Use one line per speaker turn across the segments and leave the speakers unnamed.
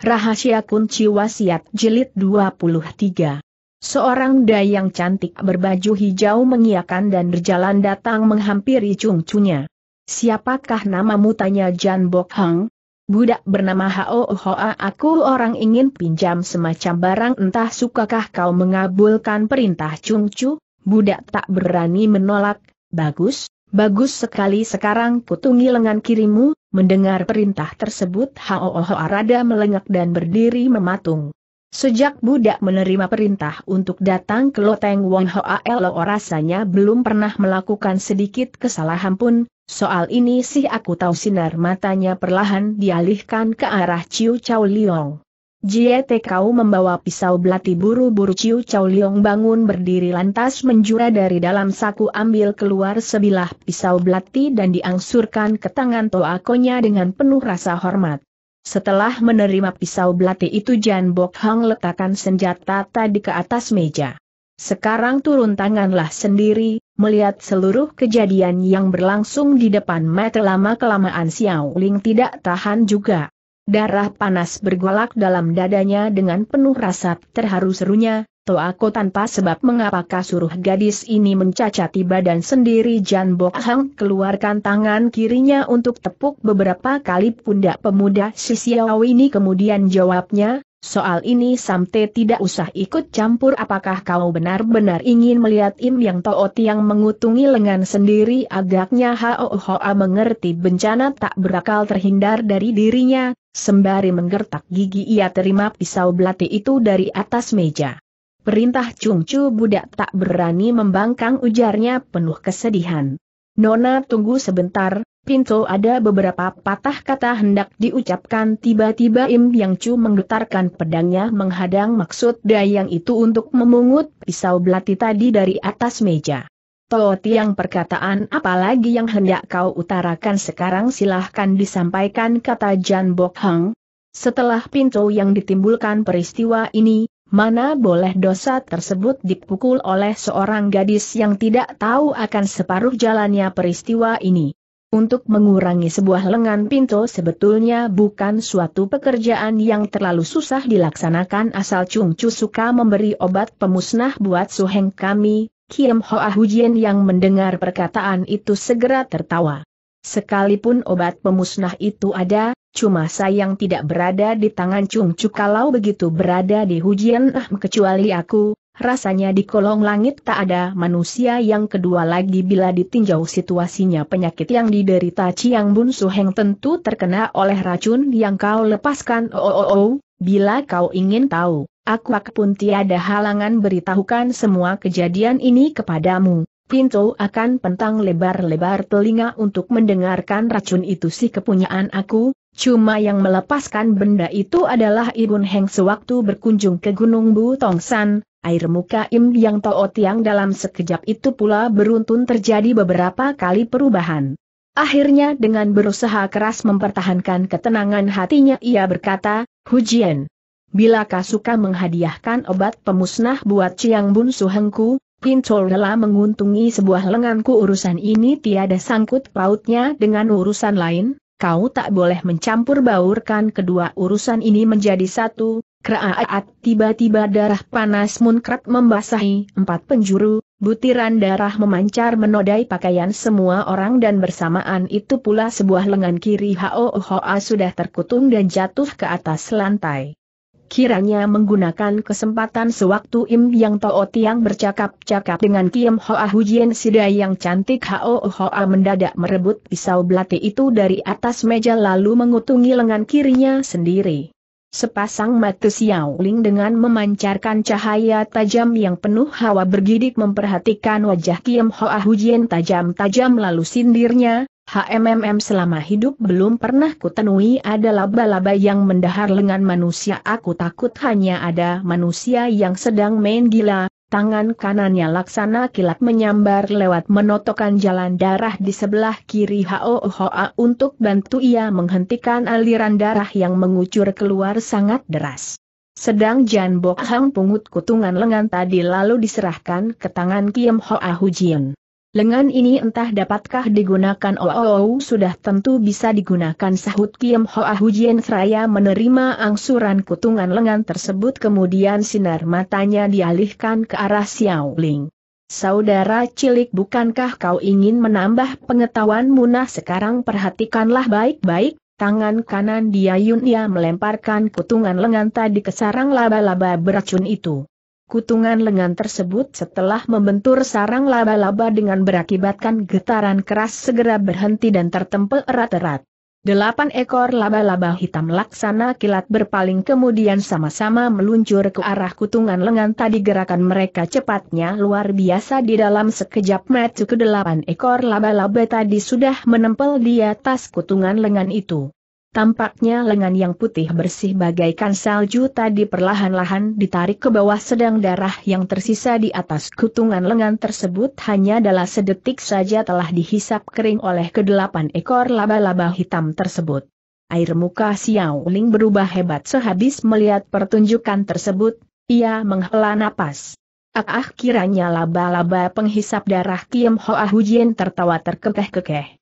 Rahasia Kunci Wasiat Jilid 23 Seorang dayang cantik berbaju hijau mengiakan dan berjalan datang menghampiri cungcunya. Siapakah namamu tanya Jan Bok Hang? Budak bernama Hao Hoa aku orang ingin pinjam semacam barang entah sukakah kau mengabulkan perintah cungcu? Budak tak berani menolak, bagus, Bagus sekali sekarang kutungi lengan kirimu, mendengar perintah tersebut Oho Arada melengak dan berdiri mematung. Sejak budak menerima perintah untuk datang ke Loteng Wong Hoa Elo rasanya belum pernah melakukan sedikit kesalahan pun, soal ini sih aku tahu sinar matanya perlahan dialihkan ke arah Chiu Chow Liong. Jie Kau membawa pisau belati buru-buru Ciu Chow Liong bangun berdiri lantas menjura dari dalam saku ambil keluar sebilah pisau belati dan diangsurkan ke tangan Toakonya dengan penuh rasa hormat. Setelah menerima pisau belati itu Jan Bok Hang letakkan senjata tadi ke atas meja. Sekarang turun tanganlah sendiri, melihat seluruh kejadian yang berlangsung di depan mata lama-kelamaan Xiao Ling tidak tahan juga. Darah panas bergolak dalam dadanya dengan penuh rasa terharu serunya, Toako tanpa sebab mengapa kasuruh gadis ini mencacati badan sendiri Jan Bok Hang keluarkan tangan kirinya untuk tepuk beberapa kali pundak pemuda si ini kemudian jawabnya, Soal ini Samte tidak usah ikut campur apakah kau benar-benar ingin melihat Im Yang Toot yang mengutungi lengan sendiri agaknya Hao Hoa mengerti bencana tak berakal terhindar dari dirinya, sembari menggertak gigi ia terima pisau belati itu dari atas meja. Perintah Chu budak tak berani membangkang ujarnya penuh kesedihan. Nona tunggu sebentar, Pinto ada beberapa patah kata hendak diucapkan tiba-tiba Im Yang Chu menggetarkan pedangnya menghadang maksud dayang itu untuk memungut pisau belati tadi dari atas meja. Toh tiang perkataan apalagi yang hendak kau utarakan sekarang silahkan disampaikan kata Jan Bok Hang. Setelah Pinto yang ditimbulkan peristiwa ini, Mana boleh dosa tersebut dipukul oleh seorang gadis yang tidak tahu akan separuh jalannya peristiwa ini. Untuk mengurangi sebuah lengan pintu sebetulnya bukan suatu pekerjaan yang terlalu susah dilaksanakan asal Chung Chu suka memberi obat pemusnah buat suheng kami, Kim Hoa Hujian yang mendengar perkataan itu segera tertawa. Sekalipun obat pemusnah itu ada, cuma sayang tidak berada di tangan Chung Chu kalau begitu berada di Hujian Ah kecuali aku, rasanya di kolong langit tak ada manusia yang kedua lagi bila ditinjau situasinya penyakit yang diderita Chiang Bun Suheng tentu terkena oleh racun yang kau lepaskan oh oh oh, oh. bila kau ingin tahu, aku pun tiada halangan beritahukan semua kejadian ini kepadamu. Pintu akan pentang lebar-lebar telinga untuk mendengarkan racun itu si kepunyaan aku, cuma yang melepaskan benda itu adalah Ibun Heng sewaktu berkunjung ke Gunung Bu Tongsan, Air muka Im Yang Tao Tiang dalam sekejap itu pula beruntun terjadi beberapa kali perubahan. Akhirnya dengan berusaha keras mempertahankan ketenangan hatinya ia berkata, Hu Jian, Bila suka menghadiahkan obat pemusnah buat Chiang Bun Suhengku, Pincol rela menguntungi sebuah lenganku urusan ini tiada sangkut pautnya dengan urusan lain, kau tak boleh mencampur baurkan kedua urusan ini menjadi satu, Keraat tiba-tiba darah panas munkrat membasahi empat penjuru, butiran darah memancar menodai pakaian semua orang dan bersamaan itu pula sebuah lengan kiri Hoa sudah terkutung dan jatuh ke atas lantai. Kiranya menggunakan kesempatan sewaktu Im Yang toot Tiang bercakap-cakap dengan Kim Hoa Hujian Sida yang cantik Hoa mendadak merebut pisau belati itu dari atas meja lalu mengutungi lengan kirinya sendiri. Sepasang mata ling dengan memancarkan cahaya tajam yang penuh hawa bergidik memperhatikan wajah Kim Hoa Hujian tajam-tajam lalu sindirnya, HMMM selama hidup belum pernah kutenui adalah laba-laba yang mendahar lengan manusia aku takut hanya ada manusia yang sedang main gila, Tangan kanannya laksana kilat menyambar lewat menotokan jalan darah di sebelah kiri Hoa untuk bantu ia menghentikan aliran darah yang mengucur keluar sangat deras. Sedang Jan Bok Hang pungut kutungan lengan tadi lalu diserahkan ke tangan Kiem Hoa Hujian. Lengan ini entah dapatkah digunakan oh, oh, oh sudah tentu bisa digunakan sahut Kiam Hoa Hujian Seraya menerima angsuran kutungan lengan tersebut kemudian sinar matanya dialihkan ke arah Xiao Ling. Saudara cilik bukankah kau ingin menambah pengetahuanmu nah sekarang perhatikanlah baik-baik, tangan kanan dia Yunia melemparkan kutungan lengan tadi ke sarang laba-laba beracun itu. Kutungan lengan tersebut setelah membentur sarang laba-laba dengan berakibatkan getaran keras segera berhenti dan tertempel erat-erat. Delapan ekor laba-laba hitam laksana kilat berpaling kemudian sama-sama meluncur ke arah kutungan lengan tadi gerakan mereka cepatnya luar biasa di dalam sekejap metu ke delapan ekor laba-laba tadi sudah menempel di atas kutungan lengan itu. Tampaknya lengan yang putih bersih bagaikan salju tadi perlahan-lahan ditarik ke bawah sedang darah yang tersisa di atas kutungan lengan tersebut hanya dalam sedetik saja telah dihisap kering oleh kedelapan ekor laba-laba hitam tersebut. Air muka Xiao Ling berubah hebat sehabis melihat pertunjukan tersebut, ia menghela napas. Ah, ah kiranya laba-laba penghisap darah Kiem Hoa Hujian tertawa terkekeh-kekeh.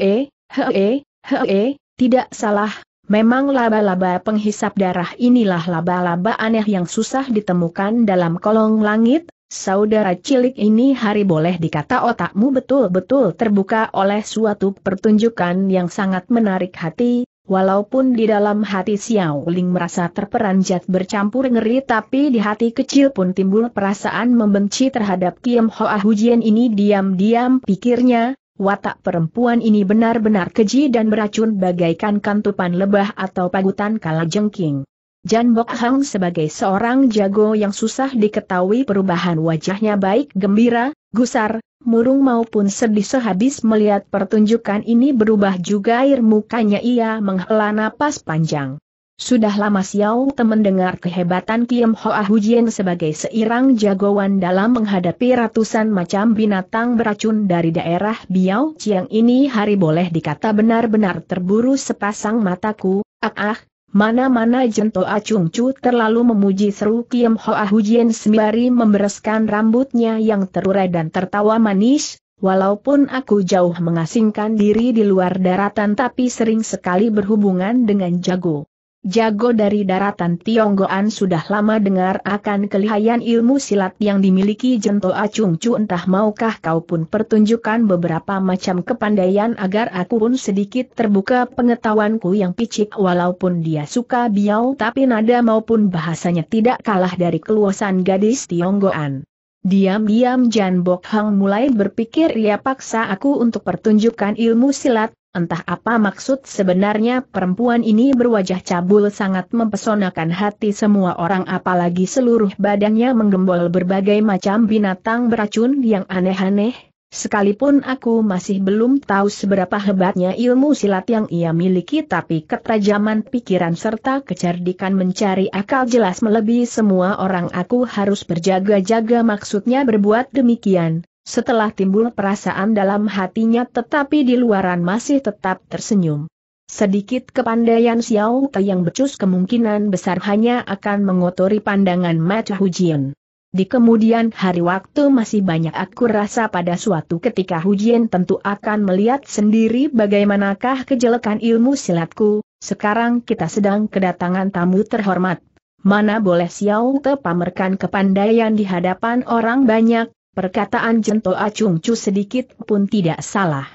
Hee, hee, hee, tidak salah, memang laba-laba penghisap darah inilah laba-laba aneh yang susah ditemukan dalam kolong langit, saudara cilik ini hari boleh dikata otakmu betul-betul terbuka oleh suatu pertunjukan yang sangat menarik hati, Walaupun di dalam hati Xiao Ling merasa terperanjat bercampur ngeri tapi di hati kecil pun timbul perasaan membenci terhadap Kiam Hoa Hujian ini diam-diam pikirnya, watak perempuan ini benar-benar keji dan beracun bagaikan kantupan lebah atau pagutan kala jengking. Jan Bok Hang sebagai seorang jago yang susah diketahui perubahan wajahnya baik gembira, gusar, murung maupun sedih sehabis melihat pertunjukan ini berubah juga air mukanya ia menghela napas panjang. Sudah lama Xiao temen mendengar kehebatan Kiem Ah Hujien sebagai seirang jagoan dalam menghadapi ratusan macam binatang beracun dari daerah Biao Chiang ini hari boleh dikata benar-benar terburu sepasang mataku, ah ah, mana-mana jento acung cu terlalu memuji seru Kiem Ah Hujien sembari membereskan rambutnya yang terurai dan tertawa manis, Walaupun aku jauh mengasingkan diri di luar daratan tapi sering sekali berhubungan dengan jago. Jago dari daratan Tionggoan sudah lama dengar akan kelihayan ilmu silat yang dimiliki Jento Acung Cu entah maukah kau pun pertunjukkan beberapa macam kepandaian agar aku pun sedikit terbuka pengetahuanku yang picik walaupun dia suka biau tapi nada maupun bahasanya tidak kalah dari keluasan gadis Tionggoan. Diam-diam Jan Bok Hang mulai berpikir ia paksa aku untuk pertunjukkan ilmu silat, Entah apa maksud sebenarnya perempuan ini berwajah cabul sangat mempesonakan hati semua orang apalagi seluruh badannya menggembol berbagai macam binatang beracun yang aneh-aneh, sekalipun aku masih belum tahu seberapa hebatnya ilmu silat yang ia miliki tapi ketajaman pikiran serta kecerdikan mencari akal jelas melebihi semua orang aku harus berjaga-jaga maksudnya berbuat demikian setelah timbul perasaan dalam hatinya tetapi di luaran masih tetap tersenyum. Sedikit kepandaian Xiao Te yang becus kemungkinan besar hanya akan mengotori pandangan Hu Hujian. Di kemudian hari waktu masih banyak aku rasa pada suatu ketika Hu Hujian tentu akan melihat sendiri bagaimanakah kejelekan ilmu silatku, sekarang kita sedang kedatangan tamu terhormat. Mana boleh Xiao Te pamerkan kepandaian di hadapan orang banyak, Perkataan Jento Acung Cu sedikit pun tidak salah.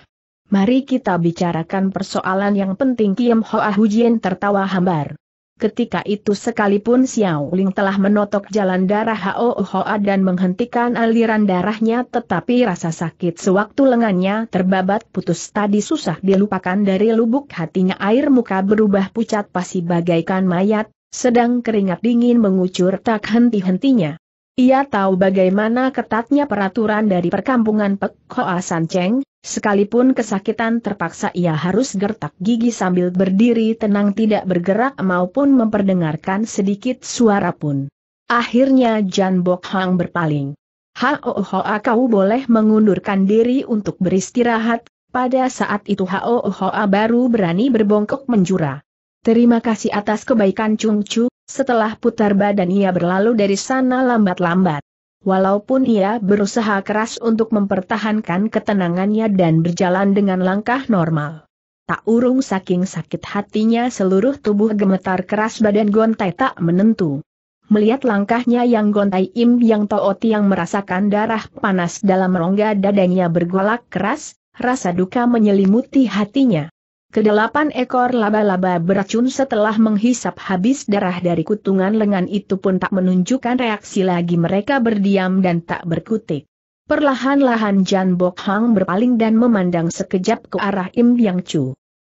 Mari kita bicarakan persoalan yang penting Kiem Hoa Hujien tertawa hambar. Ketika itu sekalipun Xiao Ling telah menotok jalan darah Hao Hoa dan menghentikan aliran darahnya tetapi rasa sakit sewaktu lengannya terbabat putus tadi susah dilupakan dari lubuk hatinya air muka berubah pucat pasi bagaikan mayat, sedang keringat dingin mengucur tak henti-hentinya. Ia tahu bagaimana ketatnya peraturan dari perkampungan Pek Hoa San Cheng, sekalipun kesakitan terpaksa ia harus gertak gigi sambil berdiri tenang tidak bergerak maupun memperdengarkan sedikit suara pun. Akhirnya Jan Bok Hang berpaling. Hao Hoa kau boleh mengundurkan diri untuk beristirahat, pada saat itu Hao Hoa baru berani berbongkok menjura. Terima kasih atas kebaikan Chung Chu, setelah putar badan ia berlalu dari sana lambat-lambat. Walaupun ia berusaha keras untuk mempertahankan ketenangannya dan berjalan dengan langkah normal. Tak urung saking sakit hatinya seluruh tubuh gemetar keras badan Gontai tak menentu. Melihat langkahnya yang Gontai Im yang Tooti yang merasakan darah panas dalam rongga dadanya bergolak keras, rasa duka menyelimuti hatinya. Kedelapan ekor laba-laba beracun setelah menghisap habis darah dari kutungan lengan itu pun tak menunjukkan reaksi lagi mereka berdiam dan tak berkutik. Perlahan-lahan Jan Bok Hang berpaling dan memandang sekejap ke arah Im Yang Chu.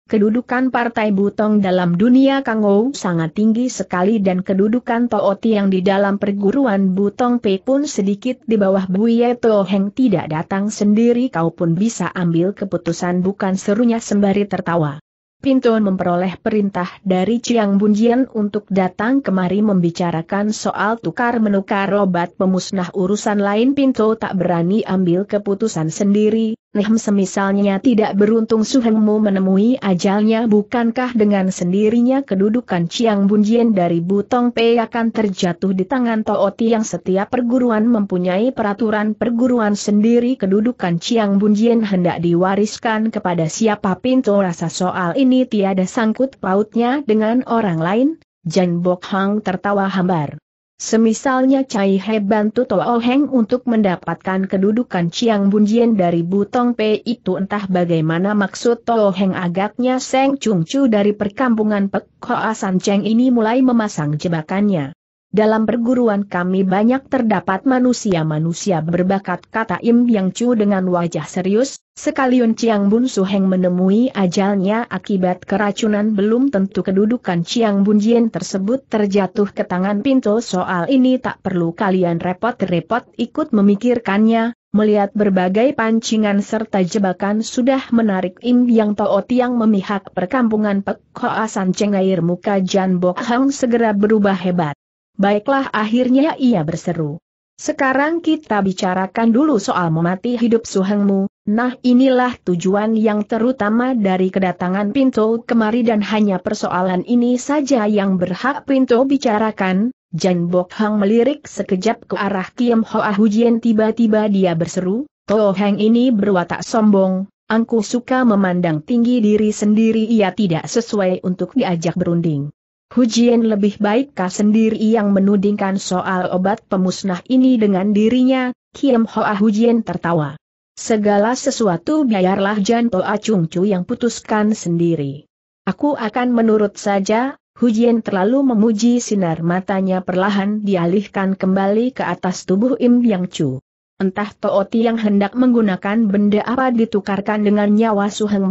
Kedudukan Partai Butong dalam dunia Kangou sangat tinggi sekali dan kedudukan Tooti yang di dalam perguruan Butong Pei pun sedikit di bawah Buye Toheng tidak datang sendiri kau pun bisa ambil keputusan bukan serunya sembari tertawa. Pinton memperoleh perintah dari Chiang Bunjian untuk datang kemari membicarakan soal tukar-menukar obat pemusnah urusan lain Pinto tak berani ambil keputusan sendiri, Lihm semisalnya tidak beruntung Suhengmu menemui ajalnya bukankah dengan sendirinya kedudukan Chiang Bunjien dari Butong Pei akan terjatuh di tangan Tooti yang setiap perguruan mempunyai peraturan perguruan sendiri kedudukan Chiang Bunjien hendak diwariskan kepada siapa pintu rasa soal ini tiada sangkut pautnya dengan orang lain, Jan Bok Hang tertawa hambar. Semisalnya Cai He bantu Toa oh Heng untuk mendapatkan kedudukan Chiang Bunjian dari Butong Pe, itu entah bagaimana maksud Toa oh Heng agaknya Seng Chung Chu dari perkampungan Pek Hoa San Cheng ini mulai memasang jebakannya. Dalam perguruan kami banyak terdapat manusia-manusia berbakat kata Im Yang Chu dengan wajah serius, sekalian Chiang Bun Su Heng menemui ajalnya akibat keracunan belum tentu kedudukan Chiang Bun Jien tersebut terjatuh ke tangan pintu soal ini tak perlu kalian repot-repot ikut memikirkannya, melihat berbagai pancingan serta jebakan sudah menarik Im Yang Tao Tiang memihak perkampungan Pek Koasan Cengair muka Jan Bok Hang segera berubah hebat. Baiklah akhirnya ia berseru. Sekarang kita bicarakan dulu soal memati hidup suhengmu, nah inilah tujuan yang terutama dari kedatangan Pinto kemari dan hanya persoalan ini saja yang berhak Pinto bicarakan, Jan Bok Hang melirik sekejap ke arah Kim Hoa Hujian tiba-tiba dia berseru, Toh Heng ini berwatak sombong, angku suka memandang tinggi diri sendiri ia tidak sesuai untuk diajak berunding. Hujian lebih baik sendiri yang menudingkan soal obat pemusnah ini dengan dirinya, Kiem Hoa Hujian tertawa. Segala sesuatu biarlah Janto Acungcu yang putuskan sendiri. Aku akan menurut saja, Hujian terlalu memuji sinar matanya perlahan dialihkan kembali ke atas tubuh Im Yang Chu. Entah Tooti yang hendak menggunakan benda apa ditukarkan dengan nyawa Suheng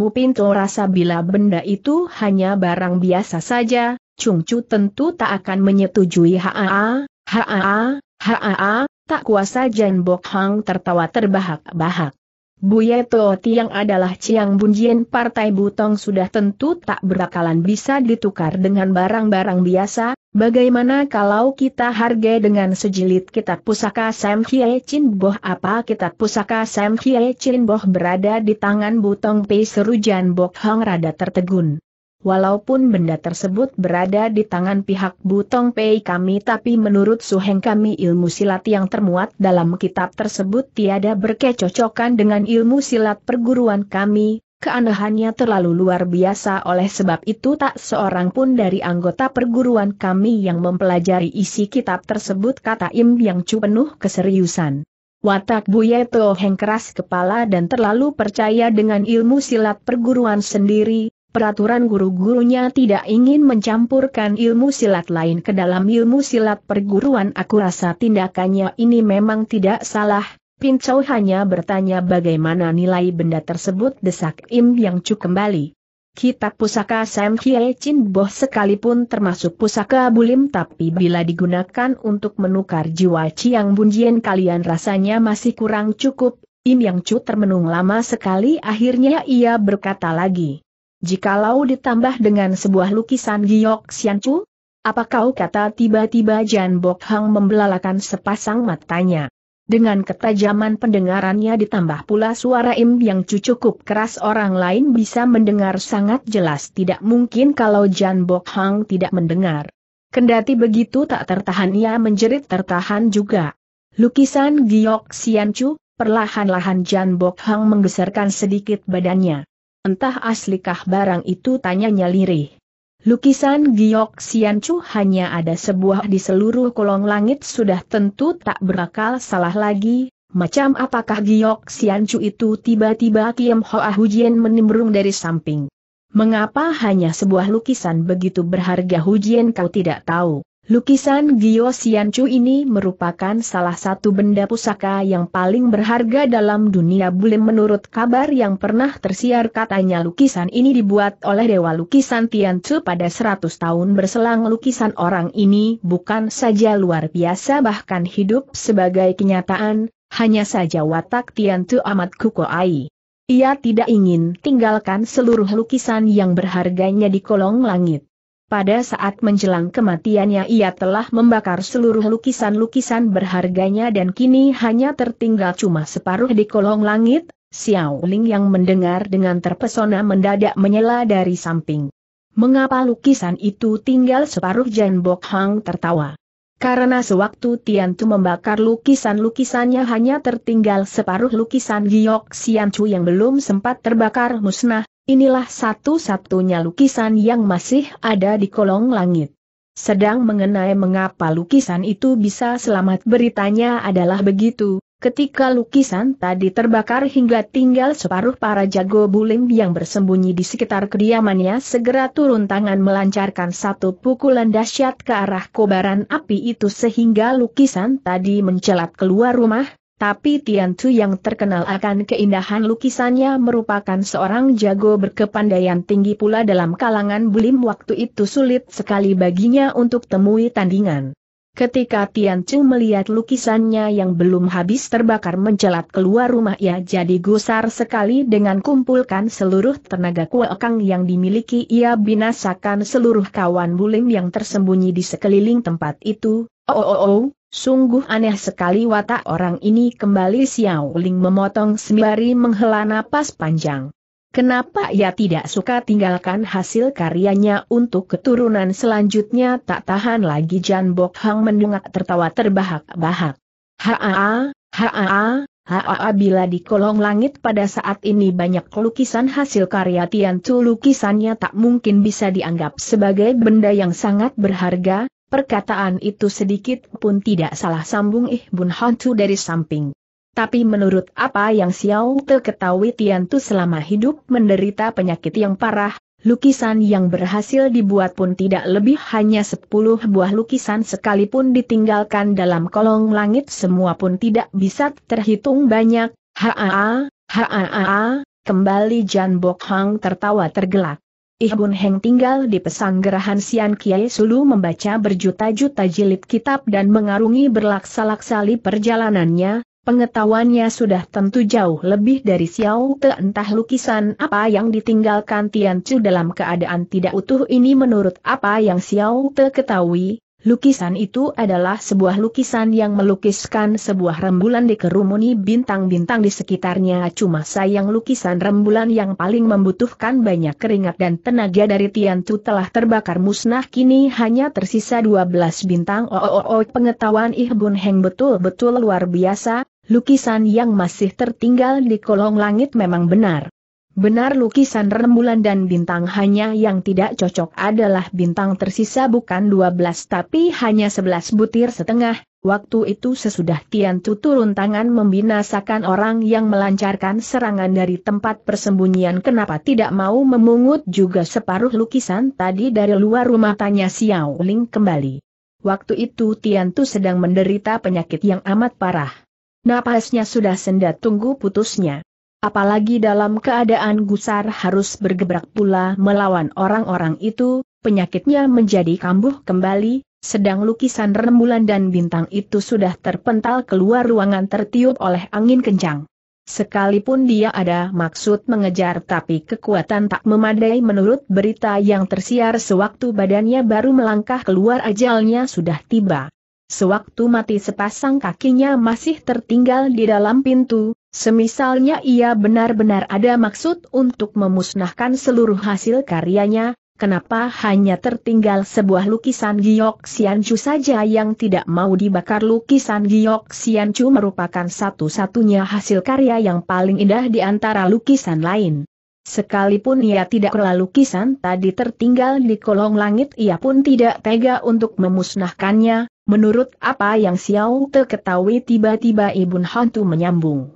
rasa bila benda itu hanya barang biasa saja, Chung Chu tentu tak akan menyetujui haa, haa, haa, tak kuasa Jan Bok Hang tertawa terbahak-bahak. Buye Toh yang adalah Ciang bunjian Partai Butong sudah tentu tak berakalan bisa ditukar dengan barang-barang biasa, bagaimana kalau kita harga dengan sejilid kitab pusaka Sam Hye Chin Boh apa kitab pusaka Sam Hye Chin Boh berada di tangan Butong Pei Seru Jan Bok Hang rada tertegun. Walaupun benda tersebut berada di tangan pihak Butong Pei kami tapi menurut Suheng kami ilmu silat yang termuat dalam kitab tersebut tiada berkecocokan dengan ilmu silat perguruan kami, keanehannya terlalu luar biasa oleh sebab itu tak seorang pun dari anggota perguruan kami yang mempelajari isi kitab tersebut kata Im yang Chu penuh keseriusan. Watak Buye Toheng keras kepala dan terlalu percaya dengan ilmu silat perguruan sendiri, peraturan guru-gurunya tidak ingin mencampurkan ilmu silat lain ke dalam ilmu silat perguruan aku rasa tindakannya ini memang tidak salah. Pincau hanya bertanya bagaimana nilai benda tersebut desak Im yang cuk kembali. Kitab pusaka Sam Hye Chin Boh sekalipun termasuk pusaka bulim tapi bila digunakan untuk menukar jiwa Chiang Bunjian kalian rasanya masih kurang cukup, Im Yang Chu termenung lama sekali akhirnya ia berkata lagi. Jikalau ditambah dengan sebuah lukisan Giok Xianchu? Apa kau kata tiba-tiba Jan Bok Hang membelalakan sepasang matanya? Dengan ketajaman pendengarannya ditambah pula suara Im yang cukup keras orang lain bisa mendengar sangat jelas tidak mungkin kalau Jan Bok Hang tidak mendengar. Kendati begitu tak tertahan ia menjerit tertahan juga. Lukisan Giok Xianchu, perlahan-lahan Jan Bok Hang menggeserkan sedikit badannya. Entah aslikah barang itu tanyanya lirih. Lukisan Giok Sian Chu hanya ada sebuah di seluruh kolong langit sudah tentu tak berakal salah lagi, macam apakah Giok Sian Chu itu tiba-tiba Kiem Hoa Hujian menimbrung dari samping. Mengapa hanya sebuah lukisan begitu berharga Hujian kau tidak tahu? Lukisan Gyo Chu ini merupakan salah satu benda pusaka yang paling berharga dalam dunia bule menurut kabar yang pernah tersiar katanya lukisan ini dibuat oleh Dewa Lukisan Tian Chu pada 100 tahun berselang lukisan orang ini bukan saja luar biasa bahkan hidup sebagai kenyataan, hanya saja watak Tian Chu amat kukoai. Ia tidak ingin tinggalkan seluruh lukisan yang berharganya di kolong langit. Pada saat menjelang kematiannya ia telah membakar seluruh lukisan-lukisan berharganya dan kini hanya tertinggal cuma separuh di kolong langit, Xiao Ling yang mendengar dengan terpesona mendadak menyela dari samping. Mengapa lukisan itu tinggal separuh Jan Bok Hang tertawa? Karena sewaktu Tian Tu membakar lukisan-lukisannya hanya tertinggal separuh lukisan Giok Xian Chu yang belum sempat terbakar musnah, Inilah satu-satunya lukisan yang masih ada di kolong langit. Sedang mengenai mengapa lukisan itu bisa selamat beritanya adalah begitu, ketika lukisan tadi terbakar hingga tinggal separuh para jago bulim yang bersembunyi di sekitar kediamannya segera turun tangan melancarkan satu pukulan dahsyat ke arah kobaran api itu sehingga lukisan tadi mencelat keluar rumah, tapi Tian Tu yang terkenal akan keindahan lukisannya merupakan seorang jago berkepandaian tinggi pula dalam kalangan bulim waktu itu sulit sekali baginya untuk temui tandingan. Ketika Tian Chu melihat lukisannya yang belum habis terbakar mencelat keluar rumah ia jadi gusar sekali dengan kumpulkan seluruh tenaga kuekang yang dimiliki ia binasakan seluruh kawan bulim yang tersembunyi di sekeliling tempat itu. Oh oh oh, oh. Sungguh aneh sekali watak orang ini kembali Xiao Ling memotong sembari menghela napas panjang. Kenapa ia tidak suka tinggalkan hasil karyanya untuk keturunan selanjutnya tak tahan lagi Jan Bok Hang mendungak tertawa terbahak-bahak. Haa, haa, haa bila di kolong langit pada saat ini banyak lukisan hasil karya Tian Tu lukisannya tak mungkin bisa dianggap sebagai benda yang sangat berharga, Perkataan itu sedikit pun tidak salah sambung Ih Bun Hantu dari samping. Tapi menurut apa yang Xiao Te ketahui Tiantu selama hidup menderita penyakit yang parah, lukisan yang berhasil dibuat pun tidak lebih hanya 10 buah lukisan sekalipun ditinggalkan dalam kolong langit semua pun tidak bisa terhitung banyak, haa, haa, kembali Jan Bok Hang tertawa tergelak. Ihbun Heng tinggal di pesanggerahan Sian Kiai Sulu membaca berjuta-juta jilid kitab dan mengarungi berlaksa-laksali perjalanannya, pengetahuannya sudah tentu jauh lebih dari Xiao Te entah lukisan apa yang ditinggalkan Tian Chu dalam keadaan tidak utuh ini menurut apa yang Xiao Te ketahui, Lukisan itu adalah sebuah lukisan yang melukiskan sebuah rembulan dikerumuni bintang-bintang di sekitarnya cuma sayang lukisan rembulan yang paling membutuhkan banyak keringat dan tenaga dari Tian Tiantu telah terbakar musnah kini hanya tersisa 12 bintang oh, oh, oh, pengetahuan Ih Bun Heng betul-betul luar biasa, lukisan yang masih tertinggal di kolong langit memang benar. Benar lukisan rembulan dan bintang hanya yang tidak cocok adalah bintang tersisa bukan 12 tapi hanya 11 butir setengah, waktu itu sesudah Tian Tu turun tangan membinasakan orang yang melancarkan serangan dari tempat persembunyian kenapa tidak mau memungut juga separuh lukisan tadi dari luar rumah tanya Xiao Ling kembali. Waktu itu Tian Tu sedang menderita penyakit yang amat parah. Napasnya sudah sendat tunggu putusnya. Apalagi dalam keadaan gusar harus bergebrak pula melawan orang-orang itu, penyakitnya menjadi kambuh kembali, sedang lukisan rembulan dan bintang itu sudah terpental keluar ruangan tertiup oleh angin kencang. Sekalipun dia ada maksud mengejar tapi kekuatan tak memadai menurut berita yang tersiar sewaktu badannya baru melangkah keluar ajalnya sudah tiba. Sewaktu mati sepasang kakinya masih tertinggal di dalam pintu, Semisalnya ia benar-benar ada maksud untuk memusnahkan seluruh hasil karyanya, kenapa hanya tertinggal sebuah lukisan Giok Xianchu saja yang tidak mau dibakar lukisan Giok Xianchu merupakan satu-satunya hasil karya yang paling indah di antara lukisan lain. Sekalipun ia tidak rela lukisan tadi tertinggal di kolong langit ia pun tidak tega untuk memusnahkannya, menurut apa yang Xiao Te ketahui tiba-tiba Ibun Hantu menyambung.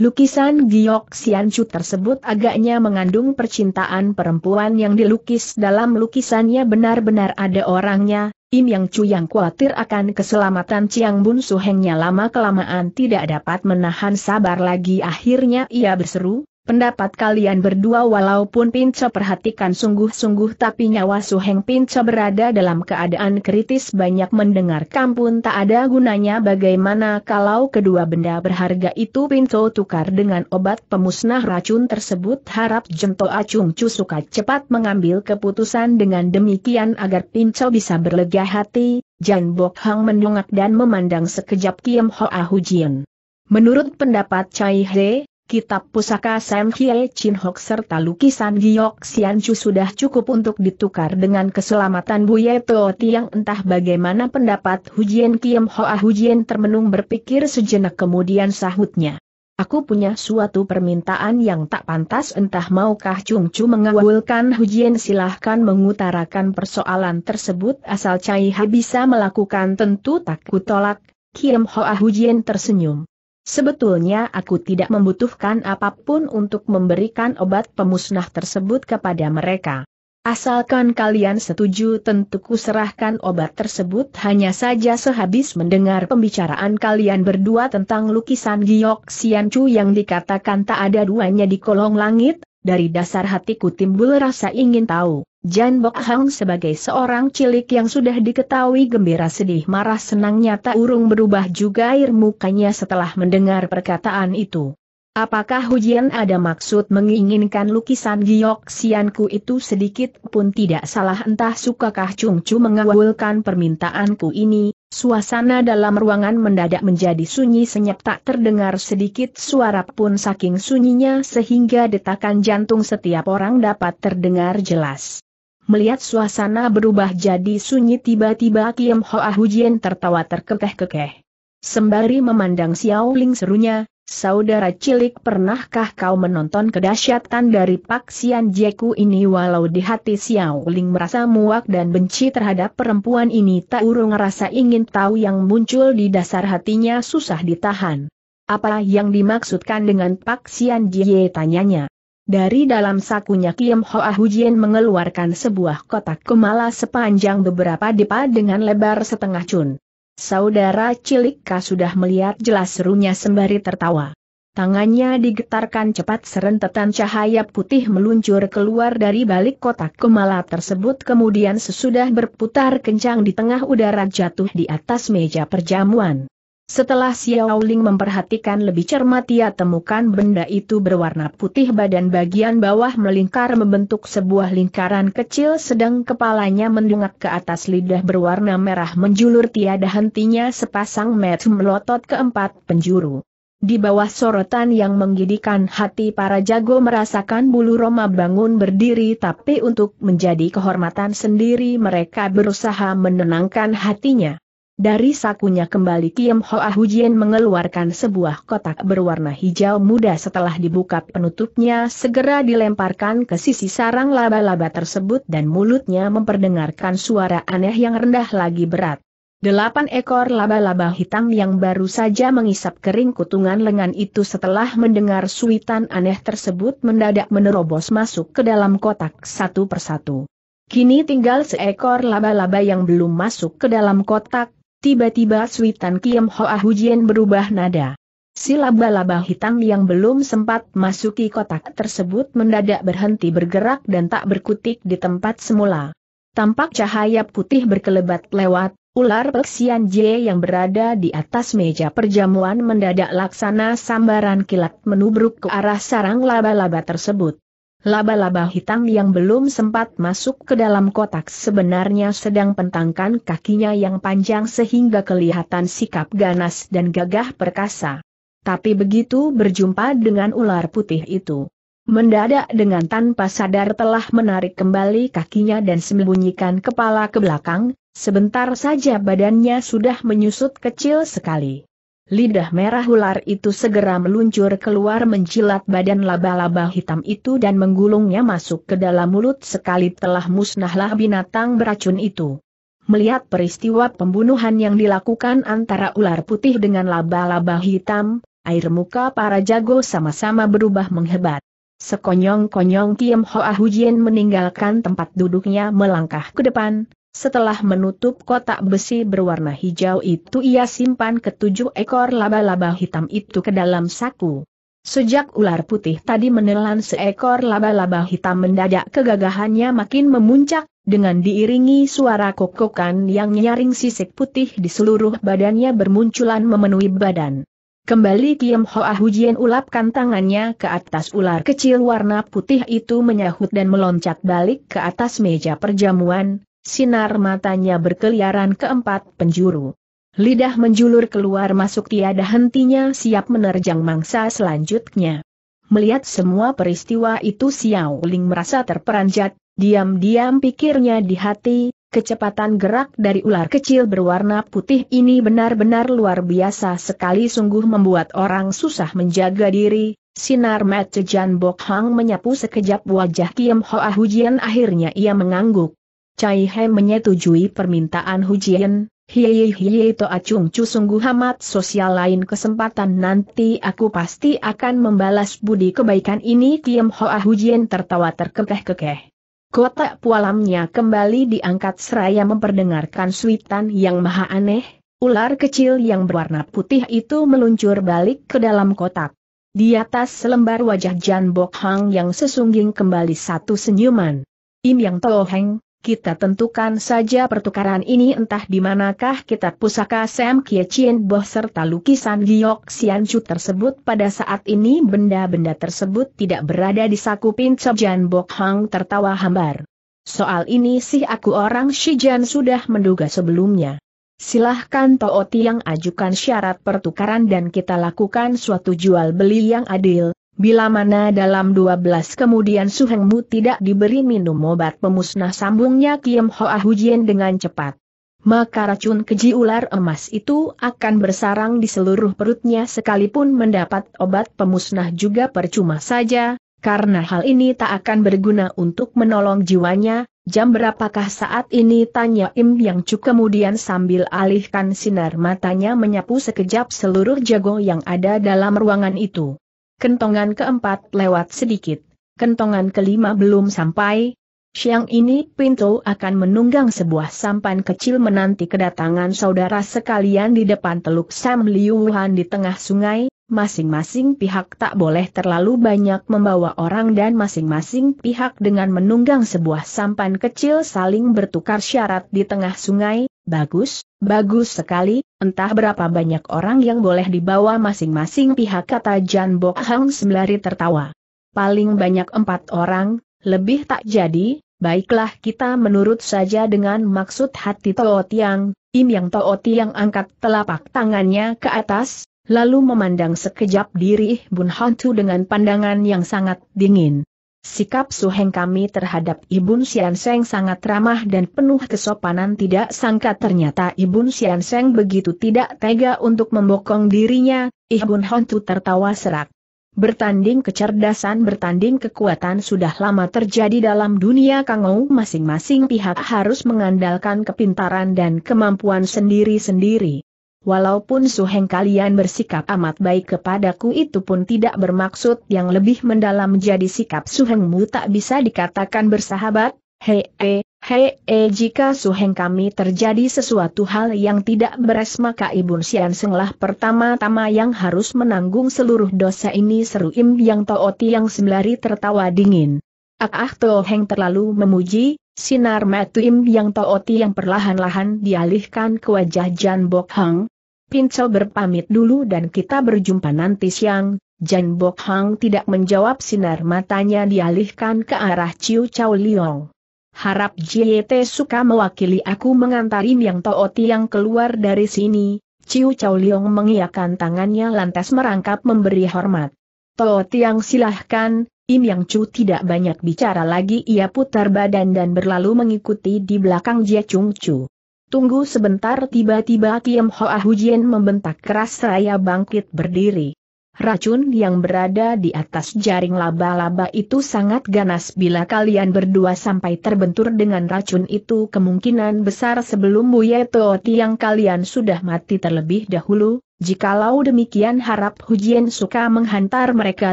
Lukisan Giok Sianchu tersebut agaknya mengandung percintaan perempuan yang dilukis dalam lukisannya benar-benar ada orangnya, Im Yang Chu yang khawatir akan keselamatan Chiang Bun Suhengnya lama-kelamaan tidak dapat menahan sabar lagi akhirnya ia berseru, Pendapat kalian berdua walaupun Pinco perhatikan sungguh-sungguh tapi nyawa Suheng Pinco berada dalam keadaan kritis banyak mendengar kampun tak ada gunanya bagaimana kalau kedua benda berharga itu Pinco tukar dengan obat pemusnah racun tersebut harap Jento Acung suka cepat mengambil keputusan dengan demikian agar Pinco bisa berlega hati, Jan Bok Hang mendongak dan memandang sekejap Kim Hoa Hujin. Menurut pendapat Chai He, kitab pusaka Sam Hye Chin Hok serta lukisan Giok Sian Chu sudah cukup untuk ditukar dengan keselamatan Buye Teo Tiang entah bagaimana pendapat Hujien Kiem Hoa Hujien termenung berpikir sejenak kemudian sahutnya. Aku punya suatu permintaan yang tak pantas entah maukah Chung Chu mengawulkan Hujien silahkan mengutarakan persoalan tersebut asal Cai Ha bisa melakukan tentu tak kutolak. Kiem Hoa Hujien tersenyum. Sebetulnya aku tidak membutuhkan apapun untuk memberikan obat pemusnah tersebut kepada mereka. Asalkan kalian setuju tentu kuserahkan obat tersebut hanya saja sehabis mendengar pembicaraan kalian berdua tentang lukisan Giok Siancu yang dikatakan tak ada duanya di kolong langit, dari dasar hatiku timbul rasa ingin tahu. Jan Bok Hang sebagai seorang cilik yang sudah diketahui gembira sedih marah senangnya tak urung berubah juga air mukanya setelah mendengar perkataan itu. Apakah hujian ada maksud menginginkan lukisan giok sianku itu sedikit pun tidak salah entah sukakah Chung Chu mengawulkan permintaanku ini, suasana dalam ruangan mendadak menjadi sunyi senyap tak terdengar sedikit suara pun saking sunyinya sehingga detakan jantung setiap orang dapat terdengar jelas. Melihat suasana berubah jadi sunyi tiba-tiba Kiem Hoa Hujien tertawa terkekeh-kekeh. Sembari memandang Xiao Ling serunya, saudara cilik pernahkah kau menonton kedahsyatan dari paksian Jeku ini walau di hati Xiao Ling merasa muak dan benci terhadap perempuan ini tak urung rasa ingin tahu yang muncul di dasar hatinya susah ditahan. Apa yang dimaksudkan dengan paksian Jie tanyanya? Dari dalam sakunya Kiem Hoa ah Hujien mengeluarkan sebuah kotak kemala sepanjang beberapa depa dengan lebar setengah cun. Saudara cilik Ka sudah melihat jelas serunya sembari tertawa. Tangannya digetarkan cepat serentetan cahaya putih meluncur keluar dari balik kotak kemala tersebut kemudian sesudah berputar kencang di tengah udara jatuh di atas meja perjamuan. Setelah Xiao Ling memperhatikan lebih cermat ia temukan benda itu berwarna putih badan bagian bawah melingkar membentuk sebuah lingkaran kecil sedang kepalanya mendungak ke atas lidah berwarna merah menjulur tiada hentinya sepasang mata melotot keempat penjuru. Di bawah sorotan yang menggidikan hati para jago merasakan bulu Roma bangun berdiri tapi untuk menjadi kehormatan sendiri mereka berusaha menenangkan hatinya. Dari sakunya kembali Kiem Hoa Hujien mengeluarkan sebuah kotak berwarna hijau muda setelah dibuka penutupnya segera dilemparkan ke sisi sarang laba-laba tersebut dan mulutnya memperdengarkan suara aneh yang rendah lagi berat. Delapan ekor laba-laba hitam yang baru saja mengisap kering kutungan lengan itu setelah mendengar suitan aneh tersebut mendadak menerobos masuk ke dalam kotak satu persatu. Kini tinggal seekor laba-laba yang belum masuk ke dalam kotak, Tiba-tiba Suitan Kiam Hoa Hujian berubah nada. Si laba-laba hitam yang belum sempat masuki kotak tersebut mendadak berhenti bergerak dan tak berkutik di tempat semula. Tampak cahaya putih berkelebat lewat, ular peksian J yang berada di atas meja perjamuan mendadak laksana sambaran kilat menubruk ke arah sarang laba-laba tersebut. Laba-laba hitam yang belum sempat masuk ke dalam kotak sebenarnya sedang pentangkan kakinya yang panjang sehingga kelihatan sikap ganas dan gagah perkasa. Tapi begitu berjumpa dengan ular putih itu, mendadak dengan tanpa sadar telah menarik kembali kakinya dan sembunyikan kepala ke belakang, sebentar saja badannya sudah menyusut kecil sekali. Lidah merah ular itu segera meluncur keluar mencilat badan laba-laba hitam itu dan menggulungnya masuk ke dalam mulut sekali telah musnahlah binatang beracun itu. Melihat peristiwa pembunuhan yang dilakukan antara ular putih dengan laba-laba hitam, air muka para jago sama-sama berubah menghebat. Sekonyong-konyong Kim Hoa Hujian meninggalkan tempat duduknya melangkah ke depan, setelah menutup kotak besi berwarna hijau itu ia simpan ketujuh ekor laba-laba hitam itu ke dalam saku. Sejak ular putih tadi menelan seekor laba-laba hitam mendadak kegagahannya makin memuncak, dengan diiringi suara kokokan yang nyaring sisik putih di seluruh badannya bermunculan memenuhi badan. Kembali Kiam Hoa Hujian ulapkan tangannya ke atas ular kecil warna putih itu menyahut dan meloncat balik ke atas meja perjamuan, Sinar matanya berkeliaran ke empat penjuru. Lidah menjulur keluar masuk tiada hentinya siap menerjang mangsa selanjutnya. Melihat semua peristiwa itu Xiao Ling merasa terperanjat, diam-diam pikirnya di hati, kecepatan gerak dari ular kecil berwarna putih ini benar-benar luar biasa sekali sungguh membuat orang susah menjaga diri, sinar mata Jan Bok Hang menyapu sekejap wajah Kim Hoa Hujian akhirnya ia mengangguk. Cai He menyetujui permintaan Hu Jien, Hiei hiei to acung cu sungguh amat sosial lain kesempatan nanti aku pasti akan membalas budi kebaikan ini Kiem Hoa Hujien tertawa terkekeh-kekeh. Kotak pualamnya kembali diangkat seraya memperdengarkan suitan yang maha aneh, ular kecil yang berwarna putih itu meluncur balik ke dalam kotak. Di atas selembar wajah Jan Bok Hang yang sesungging kembali satu senyuman. Im Yang Toheng, kita tentukan saja pertukaran ini entah di manakah kita pusaka Sam Kie Chien Bo serta lukisan Giok Sian Chu tersebut pada saat ini benda-benda tersebut tidak berada di saku Pincop Jan Bok Hang tertawa hambar. Soal ini sih aku orang Shijan sudah menduga sebelumnya. Silahkan Tooti yang ajukan syarat pertukaran dan kita lakukan suatu jual beli yang adil, Bila mana dalam 12 kemudian Su Hengmu tidak diberi minum obat pemusnah sambungnya Kiem Hoa Hujien dengan cepat. Maka racun keji ular emas itu akan bersarang di seluruh perutnya sekalipun mendapat obat pemusnah juga percuma saja, karena hal ini tak akan berguna untuk menolong jiwanya, jam berapakah saat ini tanya Im Yang cukup kemudian sambil alihkan sinar matanya menyapu sekejap seluruh jago yang ada dalam ruangan itu. Kentongan keempat lewat sedikit. Kentongan kelima belum sampai. Siang ini Pintu akan menunggang sebuah sampan kecil menanti kedatangan saudara sekalian di depan teluk Sam Liuhan di tengah sungai, masing-masing pihak tak boleh terlalu banyak membawa orang dan masing-masing pihak dengan menunggang sebuah sampan kecil saling bertukar syarat di tengah sungai, bagus, bagus sekali, Entah berapa banyak orang yang boleh dibawa masing-masing pihak kata Jan Bok Hang sembari tertawa. Paling banyak empat orang, lebih tak jadi, baiklah kita menurut saja dengan maksud hati Toh Tiang, Im Yang Toh Tiang angkat telapak tangannya ke atas, lalu memandang sekejap diri Bun Hantu dengan pandangan yang sangat dingin. Sikap Suheng kami terhadap Ibun Sian Seng sangat ramah dan penuh kesopanan tidak sangka ternyata Ibun Sian Seng begitu tidak tega untuk membokong dirinya, Ibun Hontu tertawa serak. Bertanding kecerdasan bertanding kekuatan sudah lama terjadi dalam dunia kangau masing-masing pihak harus mengandalkan kepintaran dan kemampuan sendiri-sendiri. Walaupun suheng kalian bersikap amat baik kepadaku itu pun tidak bermaksud yang lebih mendalam jadi sikap suhengmu tak bisa dikatakan bersahabat, hee, hee, hei, jika suheng kami terjadi sesuatu hal yang tidak beres maka ibu Sian Senglah pertama-tama yang harus menanggung seluruh dosa ini seru Im Yang Tooti yang sembari tertawa dingin. Ah, ah Toheng terlalu memuji, Sinar matuim yang tooti yang perlahan-lahan dialihkan ke wajah Jan Bok Hang. Pincel berpamit dulu dan kita berjumpa nanti siang. Jan Bok Hang tidak menjawab sinar matanya dialihkan ke arah Ciu Chow Liong. Harap JT suka mewakili aku mengantarin yang tooti yang keluar dari sini. Ciu Chow Liong mengiakan tangannya lantas merangkap memberi hormat. Tooti yang silahkan, Im Yang Chu tidak banyak bicara lagi ia putar badan dan berlalu mengikuti di belakang Jia Chung Chu. Tunggu sebentar tiba-tiba Kiem Hoa ah Hujian membentak keras seraya bangkit berdiri. Racun yang berada di atas jaring laba-laba itu sangat ganas bila kalian berdua sampai terbentur dengan racun itu kemungkinan besar sebelum Buya Toti yang kalian sudah mati terlebih dahulu, Jikalau demikian harap Hujian suka menghantar mereka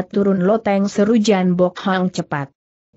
turun loteng seru Jan Bok Hang cepat.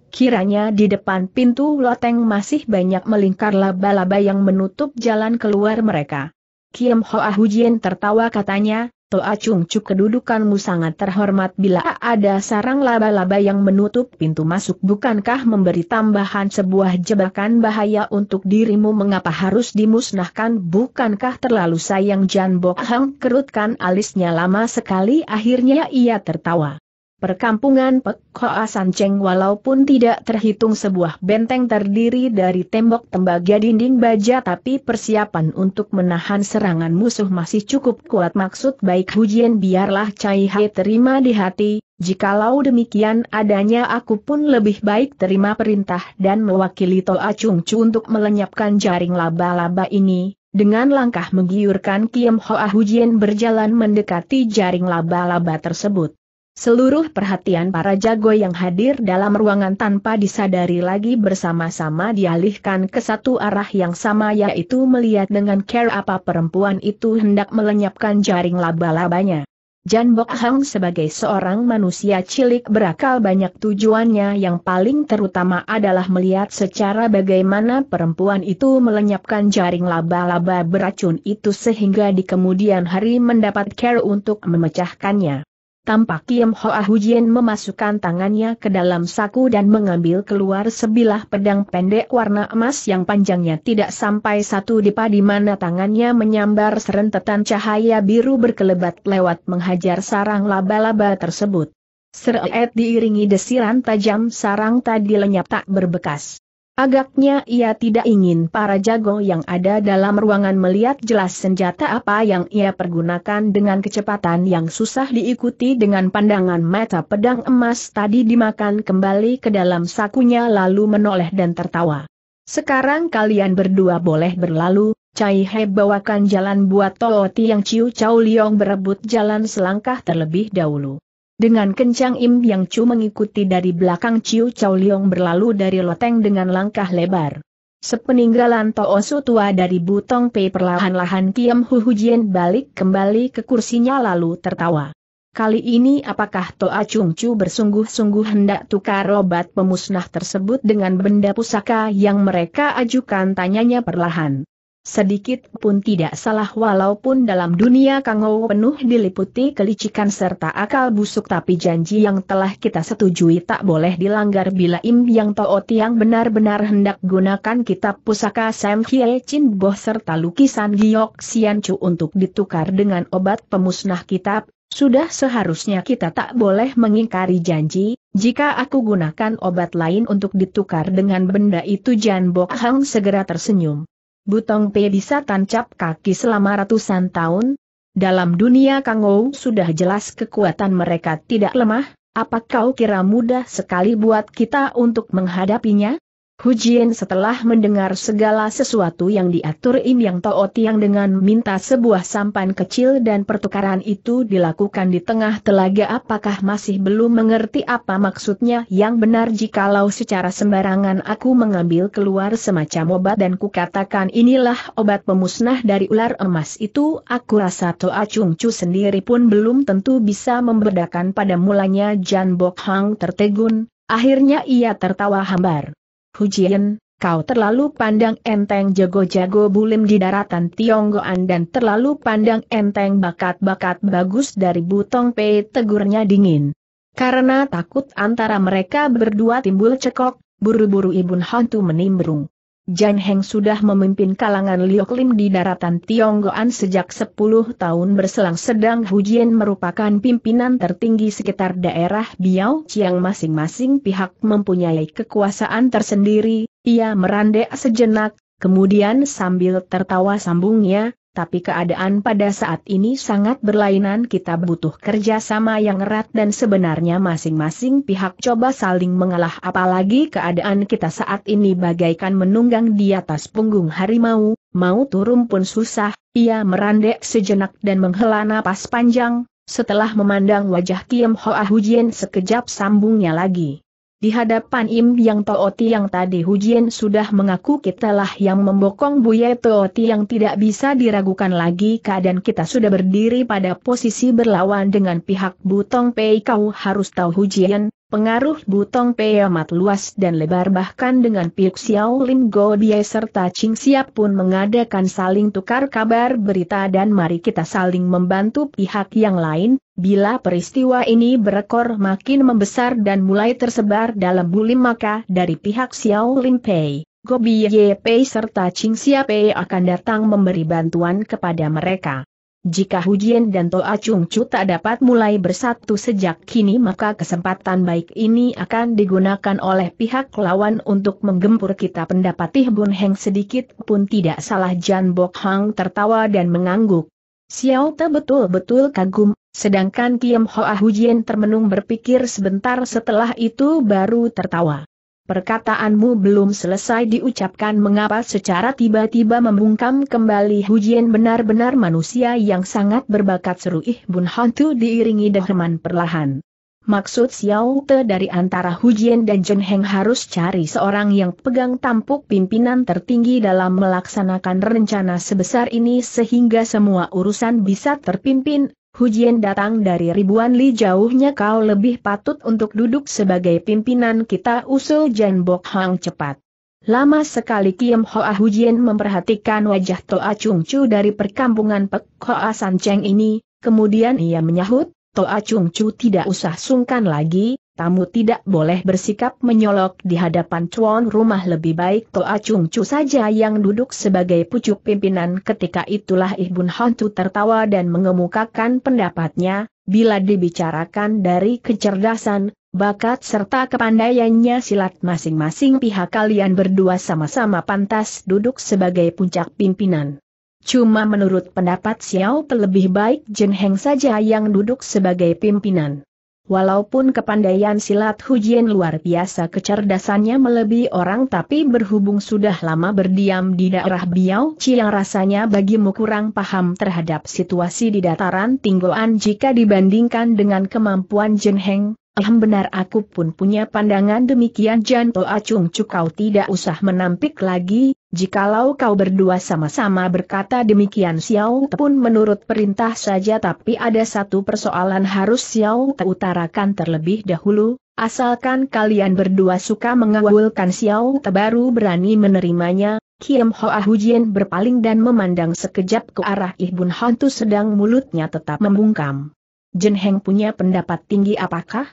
Kiranya di depan pintu loteng masih banyak melingkar laba-laba yang menutup jalan keluar mereka. Kiem Hoa Hujian tertawa katanya, Toa Chung Cuk kedudukanmu sangat terhormat bila ada sarang laba-laba yang menutup pintu masuk bukankah memberi tambahan sebuah jebakan bahaya untuk dirimu mengapa harus dimusnahkan bukankah terlalu sayang Jan Bok Hang kerutkan alisnya lama sekali akhirnya ia tertawa. Perkampungan Pek Sanceng walaupun tidak terhitung sebuah benteng terdiri dari tembok tembaga dinding baja tapi persiapan untuk menahan serangan musuh masih cukup kuat maksud baik Hujian biarlah Cai Hai terima di hati, jikalau demikian adanya aku pun lebih baik terima perintah dan mewakili Toa Chung Chu untuk melenyapkan jaring laba-laba ini, dengan langkah menggiurkan Kiam Hoa Hujian berjalan mendekati jaring laba-laba tersebut. Seluruh perhatian para jago yang hadir dalam ruangan tanpa disadari lagi bersama-sama dialihkan ke satu arah yang sama yaitu melihat dengan care apa perempuan itu hendak melenyapkan jaring laba-labanya. Jan Bok Hang sebagai seorang manusia cilik berakal banyak tujuannya yang paling terutama adalah melihat secara bagaimana perempuan itu melenyapkan jaring laba-laba beracun itu sehingga di kemudian hari mendapat care untuk memecahkannya. Tampak Kim Hoa Hujien memasukkan tangannya ke dalam saku dan mengambil keluar sebilah pedang pendek warna emas yang panjangnya tidak sampai satu dipa di mana tangannya menyambar serentetan cahaya biru berkelebat lewat menghajar sarang laba-laba tersebut. Seret diiringi desiran tajam sarang tadi lenyap tak berbekas. Agaknya ia tidak ingin para jago yang ada dalam ruangan melihat jelas senjata apa yang ia pergunakan dengan kecepatan yang susah diikuti dengan pandangan mata pedang emas tadi dimakan kembali ke dalam sakunya lalu menoleh dan tertawa. Sekarang kalian berdua boleh berlalu, Cai He bawakan jalan buat Tooti yang Ciu Chow Liong berebut jalan selangkah terlebih dahulu. Dengan kencang Im Yang Chu mengikuti dari belakang Ciu Chow Liong berlalu dari loteng dengan langkah lebar. Sepeninggalan Toosu tua dari Butong Pei perlahan-lahan Kiam Hu Hujian balik kembali ke kursinya lalu tertawa. Kali ini apakah Toa Chung Chu bersungguh-sungguh hendak tukar obat pemusnah tersebut dengan benda pusaka yang mereka ajukan tanyanya perlahan. Sedikit pun tidak salah walaupun dalam dunia Kangou penuh diliputi kelicikan serta akal busuk tapi janji yang telah kita setujui tak boleh dilanggar bila Im Yang Tao Tiang benar-benar hendak gunakan kitab pusaka Sam Hye Chin Bo serta lukisan Giok Sian Chu untuk ditukar dengan obat pemusnah kitab, sudah seharusnya kita tak boleh mengingkari janji, jika aku gunakan obat lain untuk ditukar dengan benda itu Jan Bok Hang segera tersenyum. Butong Pe bisa tancap kaki selama ratusan tahun? Dalam dunia Kangou sudah jelas kekuatan mereka tidak lemah, apa kau kira mudah sekali buat kita untuk menghadapinya? Hujian setelah mendengar segala sesuatu yang diatur Im Yang Tao Tiang dengan minta sebuah sampan kecil dan pertukaran itu dilakukan di tengah telaga apakah masih belum mengerti apa maksudnya yang benar jikalau secara sembarangan aku mengambil keluar semacam obat dan kukatakan inilah obat pemusnah dari ular emas itu aku rasa Toa Chung Chu sendiri pun belum tentu bisa membedakan pada mulanya Jan Bok Hang tertegun, akhirnya ia tertawa hambar. Hujian, kau terlalu pandang enteng jago-jago bulim di daratan Tionggoan dan terlalu pandang enteng bakat-bakat bagus dari Butong Pei tegurnya dingin. Karena takut antara mereka berdua timbul cekok, buru-buru Ibun Hantu menimbrung. Jan Heng sudah memimpin kalangan Liok Lim di daratan Tionggoan sejak 10 tahun berselang sedang Hu Jian merupakan pimpinan tertinggi sekitar daerah Biao Chiang masing-masing pihak mempunyai kekuasaan tersendiri, ia merandek sejenak, kemudian sambil tertawa sambungnya, tapi keadaan pada saat ini sangat berlainan kita butuh kerjasama yang erat dan sebenarnya masing-masing pihak coba saling mengalah apalagi keadaan kita saat ini bagaikan menunggang di atas punggung harimau, mau turun pun susah, ia merandek sejenak dan menghela napas panjang, setelah memandang wajah Kim Hoa Hujien sekejap sambungnya lagi. Di hadapan Im Yang Tooti yang tadi Hujian sudah mengaku kitalah yang membokong Buye Tooti yang tidak bisa diragukan lagi keadaan kita sudah berdiri pada posisi berlawan dengan pihak Butong Pei kau harus tahu Hujian, Pengaruh Butong Pei amat luas dan lebar bahkan dengan Piu Xiao Lin Go Bie serta Ching Siap pun mengadakan saling tukar kabar berita dan mari kita saling membantu pihak yang lain, bila peristiwa ini berekor makin membesar dan mulai tersebar dalam bulim maka dari pihak Xiao Lin Pei. Gobi Pei serta Ching Pei akan datang memberi bantuan kepada mereka. Jika Hujian dan Toa Chung Chu tak dapat mulai bersatu sejak kini maka kesempatan baik ini akan digunakan oleh pihak lawan untuk menggempur kita pendapat Tih Bun Heng sedikit pun tidak salah Jan Bok Hang tertawa dan mengangguk. Xiao Te betul-betul kagum, sedangkan Kiem Hoa Hujian termenung berpikir sebentar setelah itu baru tertawa. Perkataanmu belum selesai diucapkan mengapa secara tiba-tiba membungkam kembali Hujian benar-benar manusia yang sangat berbakat seru Ih Bun Hantu diiringi Dehman perlahan. Maksud Xiao Te dari antara Hujian dan Jen Heng harus cari seorang yang pegang tampuk pimpinan tertinggi dalam melaksanakan rencana sebesar ini sehingga semua urusan bisa terpimpin, Hujian datang dari ribuan li jauhnya kau lebih patut untuk duduk sebagai pimpinan kita usul Jan Bok Hang cepat. Lama sekali Kim Hoa Hujian memperhatikan wajah Toa Chung Chu dari perkampungan Pek Hoa San Cheng ini, kemudian ia menyahut, Toa Chung Chu tidak usah sungkan lagi, tamu tidak boleh bersikap menyolok di hadapan tuan rumah lebih baik Toa acung Chu saja yang duduk sebagai pucuk pimpinan ketika itulah Ibun Hantu tertawa dan mengemukakan pendapatnya, bila dibicarakan dari kecerdasan, bakat serta kepandaiannya silat masing-masing pihak kalian berdua sama-sama pantas duduk sebagai puncak pimpinan. Cuma menurut pendapat Xiao lebih baik Jen Heng saja yang duduk sebagai pimpinan. Walaupun kepandaian silat Hujian luar biasa kecerdasannya melebihi orang tapi berhubung sudah lama berdiam di daerah Biao Ci yang rasanya bagimu kurang paham terhadap situasi di dataran Tinggoan jika dibandingkan dengan kemampuan Jen Heng, alhamdulillah benar aku pun punya pandangan demikian Jan acung. Cukau tidak usah menampik lagi, Jikalau kau berdua sama-sama berkata demikian Xiao pun menurut perintah saja tapi ada satu persoalan harus Xiao utarakan terlebih dahulu, asalkan kalian berdua suka mengawulkan Xiao baru berani menerimanya, Ho Hoa Hujian berpaling dan memandang sekejap ke arah Ibun Hantu sedang mulutnya tetap membungkam. Jen punya pendapat tinggi apakah?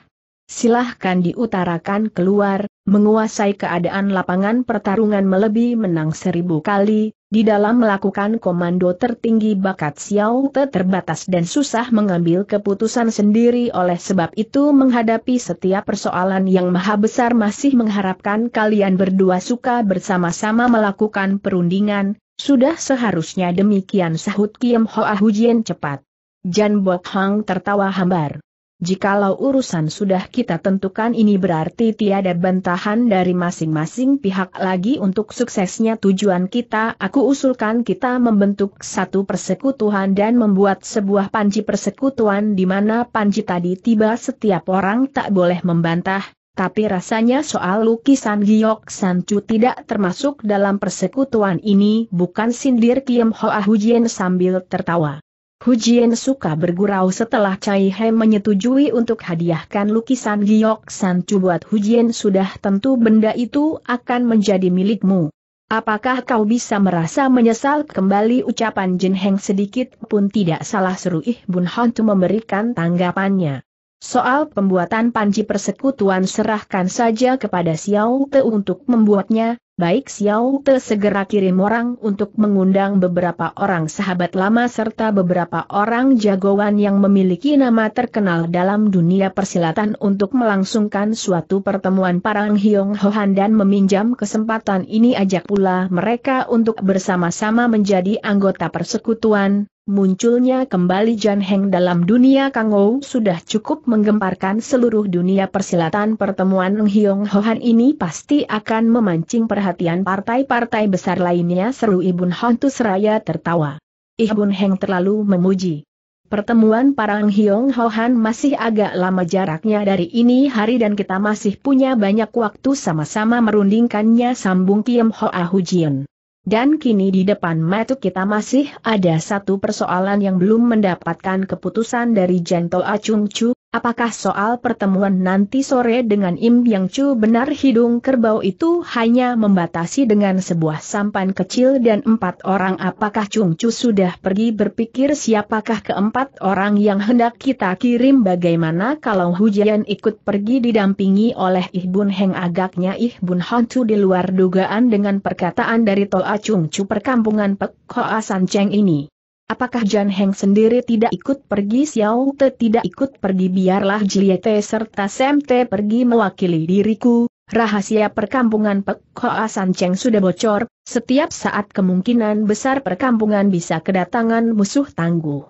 silahkan diutarakan keluar, menguasai keadaan lapangan pertarungan melebihi menang seribu kali, di dalam melakukan komando tertinggi bakat Xiao Te terbatas dan susah mengambil keputusan sendiri oleh sebab itu menghadapi setiap persoalan yang maha besar masih mengharapkan kalian berdua suka bersama-sama melakukan perundingan, sudah seharusnya demikian sahut Kim Hoa Hujian cepat. Jan Bok Hang tertawa hambar. Jikalau urusan sudah kita tentukan ini berarti tiada bantahan dari masing-masing pihak lagi untuk suksesnya tujuan kita. Aku usulkan kita membentuk satu persekutuan dan membuat sebuah panji persekutuan di mana panji tadi tiba setiap orang tak boleh membantah, tapi rasanya soal lukisan Giok Sancu tidak termasuk dalam persekutuan ini bukan sindir Kim Hoa Hujien sambil tertawa. Hujien suka bergurau setelah Caihe He menyetujui untuk hadiahkan lukisan Giok Chu buat Hujien sudah tentu benda itu akan menjadi milikmu. Apakah kau bisa merasa menyesal kembali ucapan Jin Heng sedikit pun tidak salah seru Ih Bun Hantu memberikan tanggapannya. Soal pembuatan panji persekutuan serahkan saja kepada Xiao Te untuk membuatnya, baik Xiao Te segera kirim orang untuk mengundang beberapa orang sahabat lama serta beberapa orang jagoan yang memiliki nama terkenal dalam dunia persilatan untuk melangsungkan suatu pertemuan Parang Hyong Hohan dan meminjam kesempatan ini ajak pula mereka untuk bersama-sama menjadi anggota persekutuan, munculnya kembali Jan Heng dalam dunia Kangou sudah cukup menggemparkan seluruh dunia persilatan pertemuan Ng Hiong Hohan ini pasti akan memancing perhatian partai-partai besar lainnya seru Ibun Hantu seraya tertawa. Ibun Heng terlalu memuji. Pertemuan para Ng Hiong Hohan masih agak lama jaraknya dari ini hari dan kita masih punya banyak waktu sama-sama merundingkannya sambung Kim Hoa Hujian. Dan kini di depan mata kita masih ada satu persoalan yang belum mendapatkan keputusan dari Jento Acung Apakah soal pertemuan nanti sore dengan Im Yang Chu benar hidung kerbau itu hanya membatasi dengan sebuah sampan kecil dan empat orang apakah Chung Chu sudah pergi berpikir siapakah keempat orang yang hendak kita kirim bagaimana kalau hujan ikut pergi didampingi oleh Ih Bun Heng agaknya Ih Bun Han Chu di luar dugaan dengan perkataan dari Toa Chung Chu perkampungan Pek Hoa San Cheng ini. Apakah Jan Heng sendiri tidak ikut pergi Xiao Te tidak ikut pergi biarlah Jie te serta Sam Te pergi mewakili diriku, rahasia perkampungan Pek Hoa San Cheng sudah bocor, setiap saat kemungkinan besar perkampungan bisa kedatangan musuh tangguh.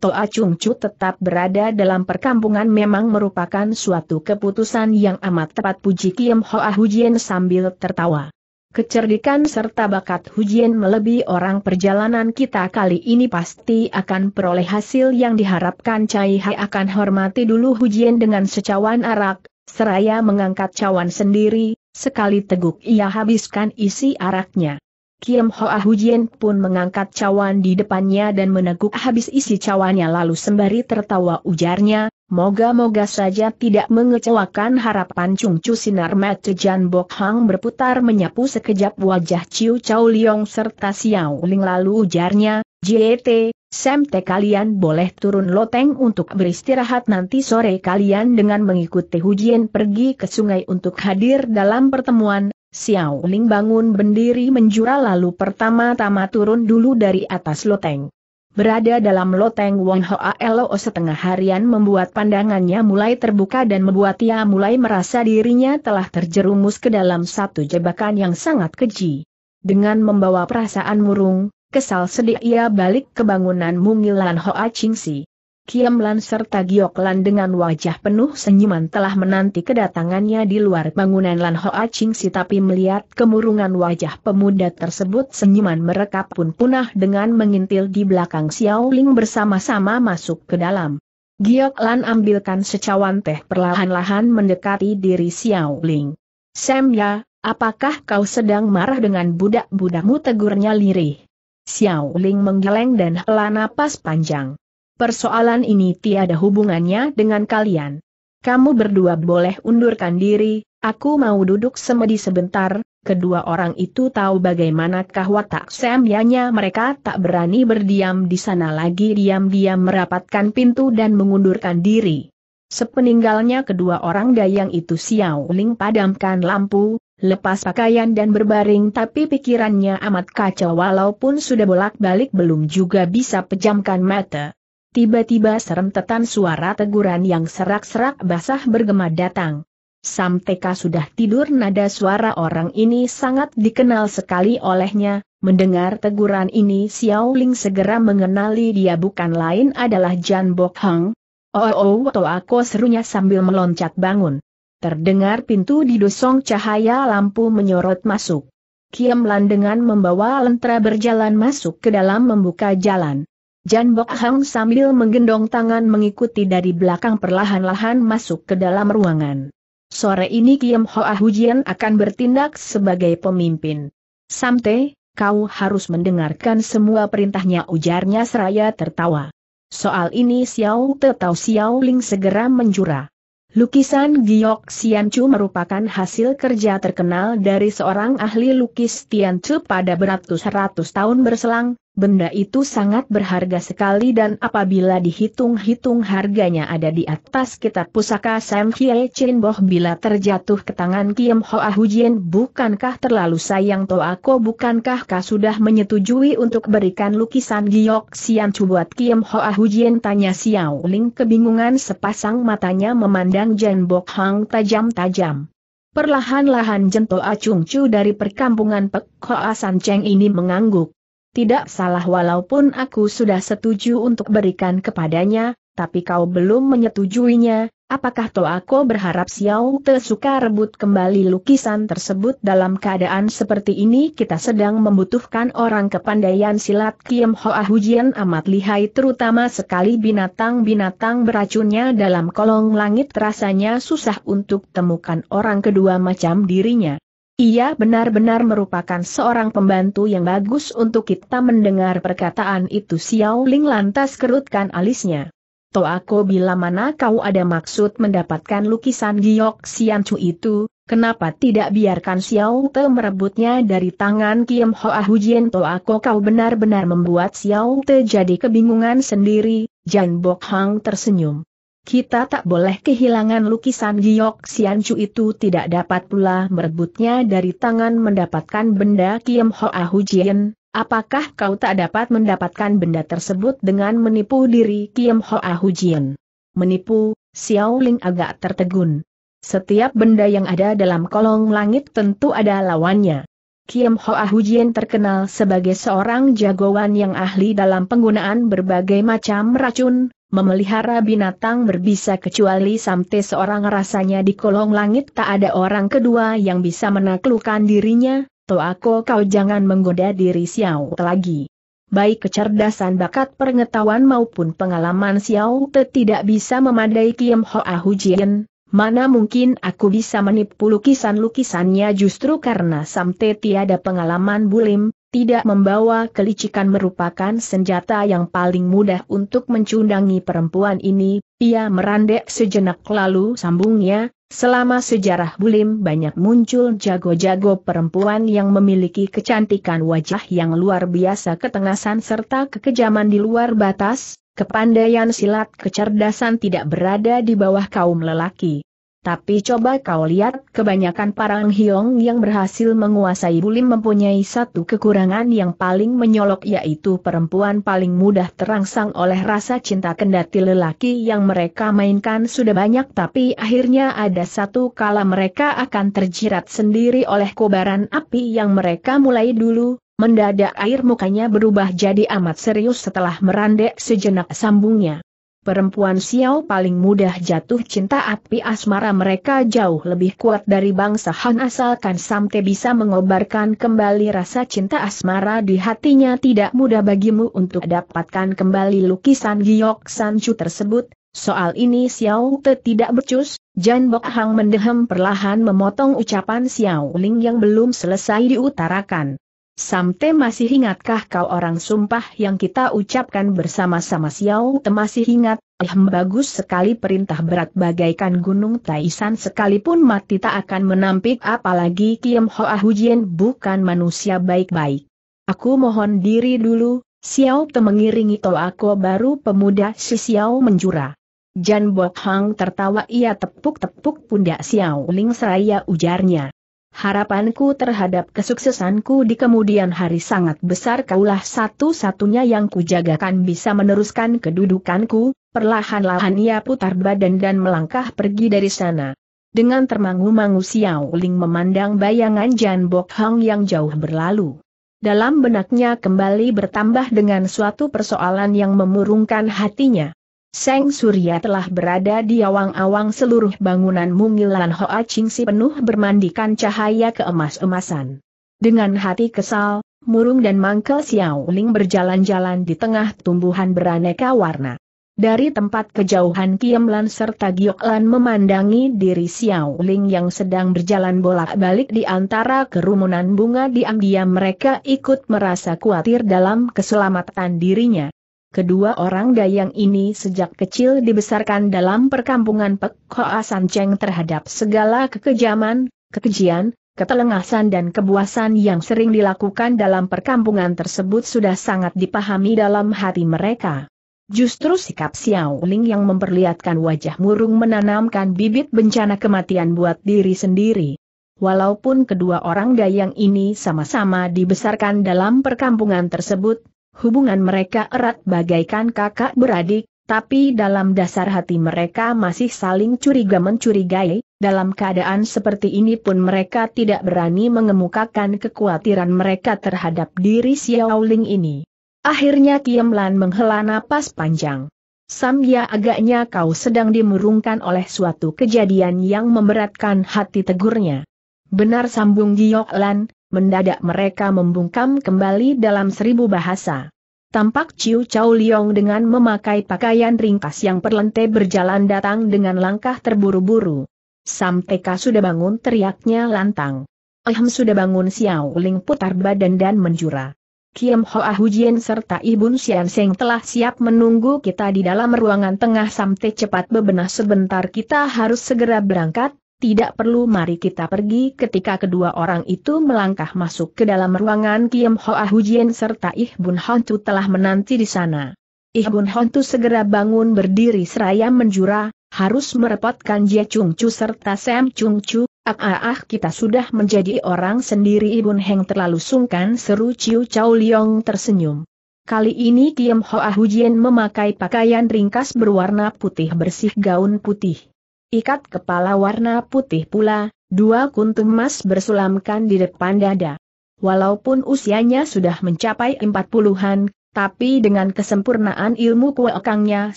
Toa Chung Chu tetap berada dalam perkampungan memang merupakan suatu keputusan yang amat tepat puji Kiem Hoa Hujien sambil tertawa kecerdikan serta bakat Hujian melebihi orang perjalanan kita kali ini pasti akan peroleh hasil yang diharapkan Cai Hai akan hormati dulu Hujian dengan secawan arak, seraya mengangkat cawan sendiri, sekali teguk ia habiskan isi araknya. Kiam Hoa Hujian pun mengangkat cawan di depannya dan meneguk habis isi cawannya lalu sembari tertawa ujarnya, Moga-moga saja tidak mengecewakan harapan Chung Chu sinar mata Jan Bok Hang berputar menyapu sekejap wajah Chiu Chau Liong serta Xiao Ling lalu ujarnya, JT, Semte kalian boleh turun loteng untuk beristirahat nanti sore kalian dengan mengikuti hujian pergi ke sungai untuk hadir dalam pertemuan. Xiao Ling bangun berdiri menjura lalu pertama-tama turun dulu dari atas loteng berada dalam loteng Wong Hoa Lo setengah harian membuat pandangannya mulai terbuka dan membuat ia mulai merasa dirinya telah terjerumus ke dalam satu jebakan yang sangat keji. Dengan membawa perasaan murung, kesal sedih ia balik ke bangunan Mungilan Hoa Si. Kiamlan serta Gioklan dengan wajah penuh senyuman telah menanti kedatangannya di luar bangunan Lan Hoa Ching Si tapi melihat kemurungan wajah pemuda tersebut senyuman mereka pun punah dengan mengintil di belakang Xiao Ling bersama-sama masuk ke dalam. Giok Lan ambilkan secawan teh perlahan-lahan mendekati diri Xiao Ling. Sam ya, apakah kau sedang marah dengan budak-budakmu tegurnya lirih? Xiao Ling menggeleng dan hela napas panjang. Persoalan ini tiada hubungannya dengan kalian. Kamu berdua boleh undurkan diri, aku mau duduk semedi sebentar, kedua orang itu tahu bagaimanakah watak semyanya mereka tak berani berdiam di sana lagi diam-diam merapatkan pintu dan mengundurkan diri. Sepeninggalnya kedua orang dayang itu Xiao Ling padamkan lampu, lepas pakaian dan berbaring tapi pikirannya amat kacau walaupun sudah bolak-balik belum juga bisa pejamkan mata. Tiba-tiba serentetan suara teguran yang serak-serak basah bergema datang. Samteka sudah tidur nada suara orang ini sangat dikenal sekali olehnya, mendengar teguran ini Xiao Ling segera mengenali dia bukan lain adalah Jan Bok Hang. Oh oh toh aku serunya sambil meloncat bangun. Terdengar pintu didosong cahaya lampu menyorot masuk. Kiam Lan dengan membawa lentera berjalan masuk ke dalam membuka jalan. Jan Bok Hang sambil menggendong tangan mengikuti dari belakang perlahan-lahan masuk ke dalam ruangan. Sore ini Kiam Hoa Hujian akan bertindak sebagai pemimpin. Samte, kau harus mendengarkan semua perintahnya ujarnya seraya tertawa. Soal ini Xiao Te Tau Xiao Ling segera menjura. Lukisan Giok Chu merupakan hasil kerja terkenal dari seorang ahli lukis Tian Chu pada beratus-ratus tahun berselang, Benda itu sangat berharga sekali dan apabila dihitung-hitung harganya ada di atas kitab pusaka Sam Hye Chin Boh bila terjatuh ke tangan Kim Hoa Hujin bukankah terlalu sayang to aku bukankah kau sudah menyetujui untuk berikan lukisan Giok Sian Chu buat Kim Hoa Hujin tanya Xiao Ling kebingungan sepasang matanya memandang Jen Bok Hang tajam-tajam. Perlahan-lahan jentol Acung Chu dari perkampungan Pek Hoa San Cheng ini mengangguk. Tidak salah walaupun aku sudah setuju untuk berikan kepadanya, tapi kau belum menyetujuinya, apakah toh aku berharap Xiao Te suka rebut kembali lukisan tersebut dalam keadaan seperti ini kita sedang membutuhkan orang kepandaian silat Kiem Hoa Hujian amat lihai terutama sekali binatang-binatang beracunnya dalam kolong langit rasanya susah untuk temukan orang kedua macam dirinya. Ia benar-benar merupakan seorang pembantu yang bagus untuk kita mendengar perkataan itu Xiao Ling lantas kerutkan alisnya. aku bila mana kau ada maksud mendapatkan lukisan Giok Xian Chu itu, kenapa tidak biarkan Xiao Te merebutnya dari tangan Kim Hoa Hujian aku kau benar-benar membuat Xiao Te jadi kebingungan sendiri, Jan Bok Hang tersenyum. Kita tak boleh kehilangan lukisan Giok Xianchu itu tidak dapat pula merebutnya dari tangan mendapatkan benda Kiem Hoa Hujian. Apakah kau tak dapat mendapatkan benda tersebut dengan menipu diri Kiem Hoa Hujian? Menipu, Xiao Ling agak tertegun. Setiap benda yang ada dalam kolong langit tentu ada lawannya. Kiem Hoa Hujian terkenal sebagai seorang jagoan yang ahli dalam penggunaan berbagai macam racun, memelihara binatang berbisa kecuali sampai seorang rasanya di kolong langit tak ada orang kedua yang bisa menaklukkan dirinya, aku kau jangan menggoda diri Xiao lagi. Baik kecerdasan bakat pengetahuan maupun pengalaman Xiao Te tidak bisa memadai Kiem Hoa Hujian, mana mungkin aku bisa menipu lukisan-lukisannya justru karena Samte tiada pengalaman bulim, tidak membawa kelicikan merupakan senjata yang paling mudah untuk mencundangi perempuan ini, ia merandek sejenak lalu sambungnya, selama sejarah bulim banyak muncul jago-jago perempuan yang memiliki kecantikan wajah yang luar biasa ketengasan serta kekejaman di luar batas, kepandaian silat kecerdasan tidak berada di bawah kaum lelaki. Tapi coba kau lihat, kebanyakan para Hyong yang berhasil menguasai bulim mempunyai satu kekurangan yang paling menyolok yaitu perempuan paling mudah terangsang oleh rasa cinta kendati lelaki yang mereka mainkan sudah banyak tapi akhirnya ada satu kala mereka akan terjerat sendiri oleh kobaran api yang mereka mulai dulu, mendadak air mukanya berubah jadi amat serius setelah merandek sejenak sambungnya. Perempuan Xiao paling mudah jatuh cinta api asmara mereka jauh lebih kuat dari bangsa Han asalkan Samte bisa mengobarkan kembali rasa cinta asmara di hatinya tidak mudah bagimu untuk dapatkan kembali lukisan Giok sanju tersebut. Soal ini Xiao Te tidak becus, Jan Bok Hang mendehem perlahan memotong ucapan Xiao Ling yang belum selesai diutarakan. Sampai masih ingatkah kau orang sumpah yang kita ucapkan bersama-sama Xiao Te masih ingat, eh bagus sekali perintah berat bagaikan gunung Taisan sekalipun mati tak akan menampik apalagi Kiem Hoa Hujien bukan manusia baik-baik. Aku mohon diri dulu, Xiao Te mengiringi to aku baru pemuda si Xiao menjura. Jan Bok Hang tertawa ia tepuk-tepuk pundak Xiao Ling seraya ujarnya. Harapanku terhadap kesuksesanku di kemudian hari sangat besar kaulah satu-satunya yang kujagakan bisa meneruskan kedudukanku, perlahan-lahan ia putar badan dan melangkah pergi dari sana. Dengan termangu-mangu Xiao Ling memandang bayangan Jan Bok Hong yang jauh berlalu. Dalam benaknya kembali bertambah dengan suatu persoalan yang memurungkan hatinya. Seng Surya telah berada di awang-awang seluruh bangunan Mungilan Hoa Ching Si penuh bermandikan cahaya keemas-emasan. Dengan hati kesal, Murung dan Mangkel Xiao Ling berjalan-jalan di tengah tumbuhan beraneka warna. Dari tempat kejauhan Kiem Lan serta Giok Lan memandangi diri Xiao Ling yang sedang berjalan bolak-balik di antara kerumunan bunga diam-diam mereka ikut merasa khawatir dalam keselamatan dirinya. Kedua orang dayang ini sejak kecil dibesarkan dalam perkampungan Pek Sanceng terhadap segala kekejaman, kekejian, ketelengasan dan kebuasan yang sering dilakukan dalam perkampungan tersebut sudah sangat dipahami dalam hati mereka. Justru sikap Xiao Ling yang memperlihatkan wajah murung menanamkan bibit bencana kematian buat diri sendiri. Walaupun kedua orang dayang ini sama-sama dibesarkan dalam perkampungan tersebut, Hubungan mereka erat bagaikan kakak beradik, tapi dalam dasar hati mereka masih saling curiga mencurigai, dalam keadaan seperti ini pun mereka tidak berani mengemukakan kekhawatiran mereka terhadap diri Xiao Ling ini. Akhirnya Kiem Lan menghela napas panjang. Samya agaknya kau sedang dimurungkan oleh suatu kejadian yang memberatkan hati tegurnya. Benar sambung Giok Lan, mendadak mereka membungkam kembali dalam seribu bahasa. Tampak Ciu Chow Liong dengan memakai pakaian ringkas yang perlente berjalan datang dengan langkah terburu-buru. Samteka sudah bangun teriaknya lantang. Ahem sudah bangun Xiao Ling putar badan dan menjura. Kiem Ho Hoa Hujian serta Ibu Sian Seng telah siap menunggu kita di dalam ruangan tengah Te cepat bebenah sebentar kita harus segera berangkat, tidak perlu mari kita pergi ketika kedua orang itu melangkah masuk ke dalam ruangan Kiem Hoa Hujien serta Ih Bun Hontu telah menanti di sana. Ih Bun Hontu segera bangun berdiri seraya menjura, harus merepotkan Jie Chung Chu serta Sam Chung Chu, ah ah, ah kita sudah menjadi orang sendiri Ibun Heng terlalu sungkan seru Ciu Chow Liong tersenyum. Kali ini Kiem Hoa Hujien memakai pakaian ringkas berwarna putih bersih gaun putih ikat kepala warna putih pula, dua kuntum emas bersulamkan di depan dada. Walaupun usianya sudah mencapai empat puluhan, tapi dengan kesempurnaan ilmu kuekangnya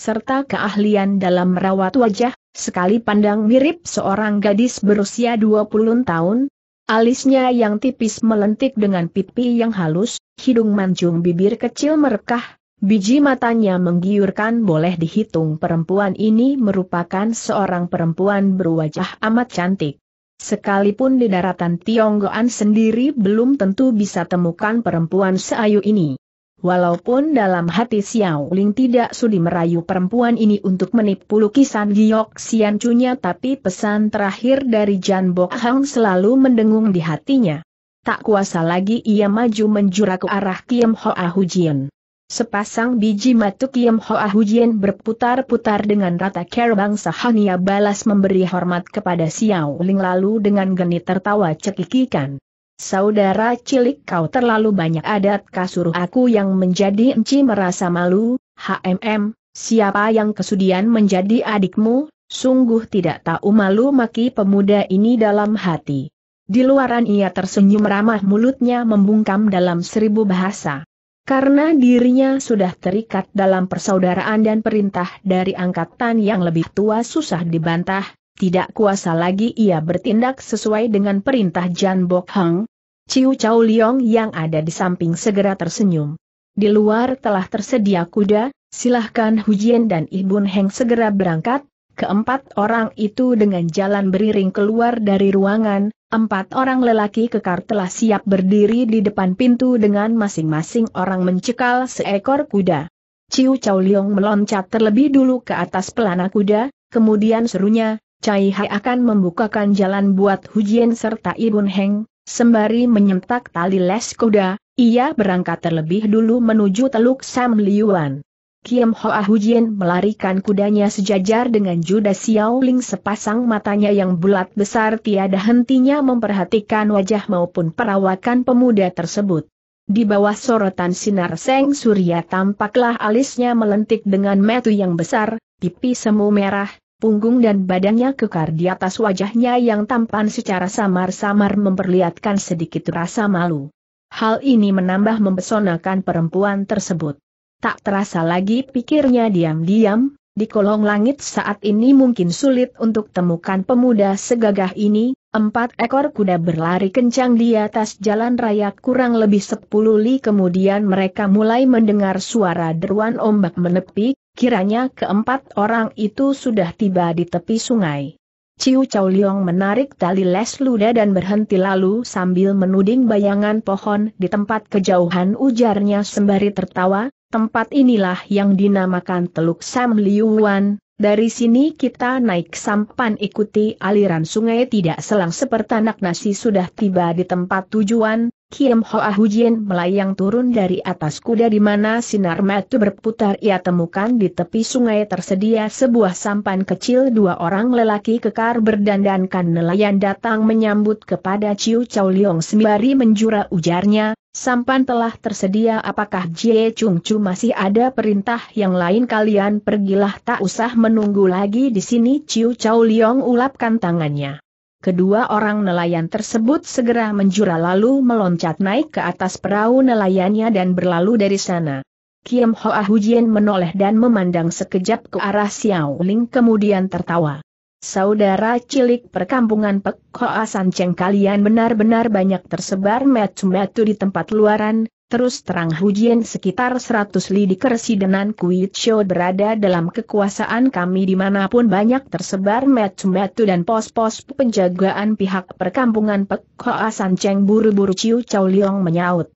serta keahlian dalam merawat wajah, sekali pandang mirip seorang gadis berusia dua puluh tahun, Alisnya yang tipis melentik dengan pipi yang halus, hidung mancung bibir kecil merekah, Biji matanya menggiurkan boleh dihitung perempuan ini merupakan seorang perempuan berwajah amat cantik. Sekalipun di daratan Tionggoan sendiri belum tentu bisa temukan perempuan seayu ini. Walaupun dalam hati Xiao Ling tidak sudi merayu perempuan ini untuk menipu lukisan Giok Sian Cunya tapi pesan terakhir dari Jan Bok Hang selalu mendengung di hatinya. Tak kuasa lagi ia maju menjura ke arah Kiem Hoa Hujian. Sepasang biji matuk ho Hoa Hujian berputar-putar dengan rata kerbang bangsa balas memberi hormat kepada Xiao Ling lalu dengan geni tertawa cekikikan. Saudara cilik kau terlalu banyak adat kasur aku yang menjadi enci merasa malu, HMM, siapa yang kesudian menjadi adikmu, sungguh tidak tahu malu maki pemuda ini dalam hati. Di luaran ia tersenyum ramah mulutnya membungkam dalam seribu bahasa. Karena dirinya sudah terikat dalam persaudaraan dan perintah dari angkatan yang lebih tua susah dibantah, tidak kuasa lagi ia bertindak sesuai dengan perintah Jan Bok Hang. Ciu Chao Liong yang ada di samping segera tersenyum. Di luar telah tersedia kuda, silahkan Hujian dan Ibun Heng segera berangkat, Keempat orang itu dengan jalan beriring keluar dari ruangan, empat orang lelaki kekar telah siap berdiri di depan pintu dengan masing-masing orang mencekal seekor kuda. Ciu Chow Leong meloncat terlebih dulu ke atas pelana kuda, kemudian serunya, Cai Hai akan membukakan jalan buat Hujian serta Ibun Heng, sembari menyentak tali les kuda, ia berangkat terlebih dulu menuju Teluk Sam Liuan. Kiem Ho Ah Hujian melarikan kudanya sejajar dengan Juda Xiaoling sepasang matanya yang bulat besar tiada hentinya memperhatikan wajah maupun perawakan pemuda tersebut. Di bawah sorotan sinar seng surya tampaklah alisnya melentik dengan metu yang besar, pipi semu merah, punggung dan badannya kekar di atas wajahnya yang tampan secara samar-samar memperlihatkan sedikit rasa malu. Hal ini menambah mempesonakan perempuan tersebut. Tak terasa lagi pikirnya diam-diam, di kolong langit saat ini mungkin sulit untuk temukan pemuda segagah ini, empat ekor kuda berlari kencang di atas jalan raya kurang lebih sepuluh li kemudian mereka mulai mendengar suara deruan ombak menepi, kiranya keempat orang itu sudah tiba di tepi sungai. Ciu Chow Liong menarik tali les luda dan berhenti lalu sambil menuding bayangan pohon di tempat kejauhan ujarnya sembari tertawa, Tempat inilah yang dinamakan Teluk Sam Liuan, dari sini kita naik sampan ikuti aliran sungai tidak selang seperti anak nasi sudah tiba di tempat tujuan, Kiem Hoa Hujien melayang turun dari atas kuda di mana sinar mata berputar ia temukan di tepi sungai tersedia sebuah sampan kecil dua orang lelaki kekar berdandankan nelayan datang menyambut kepada Ciu Chow Liang sembari menjura ujarnya, Sampan telah tersedia apakah Jie Chung Chu masih ada perintah yang lain kalian pergilah tak usah menunggu lagi di sini Chiu Chao Liong ulapkan tangannya. Kedua orang nelayan tersebut segera menjura lalu meloncat naik ke atas perahu nelayannya dan berlalu dari sana. Kiem Hoa Hujien menoleh dan memandang sekejap ke arah Xiao Ling kemudian tertawa. Saudara cilik perkampungan Pek Hoa Sanceng kalian benar-benar banyak tersebar metu-metu di tempat luaran, terus terang hujian sekitar 100 li di kersidenan Kuit Show berada dalam kekuasaan kami dimanapun banyak tersebar metu-metu dan pos-pos penjagaan pihak perkampungan Pek Hoa Sanceng buru-buru Ciu Chow Liong menyaut.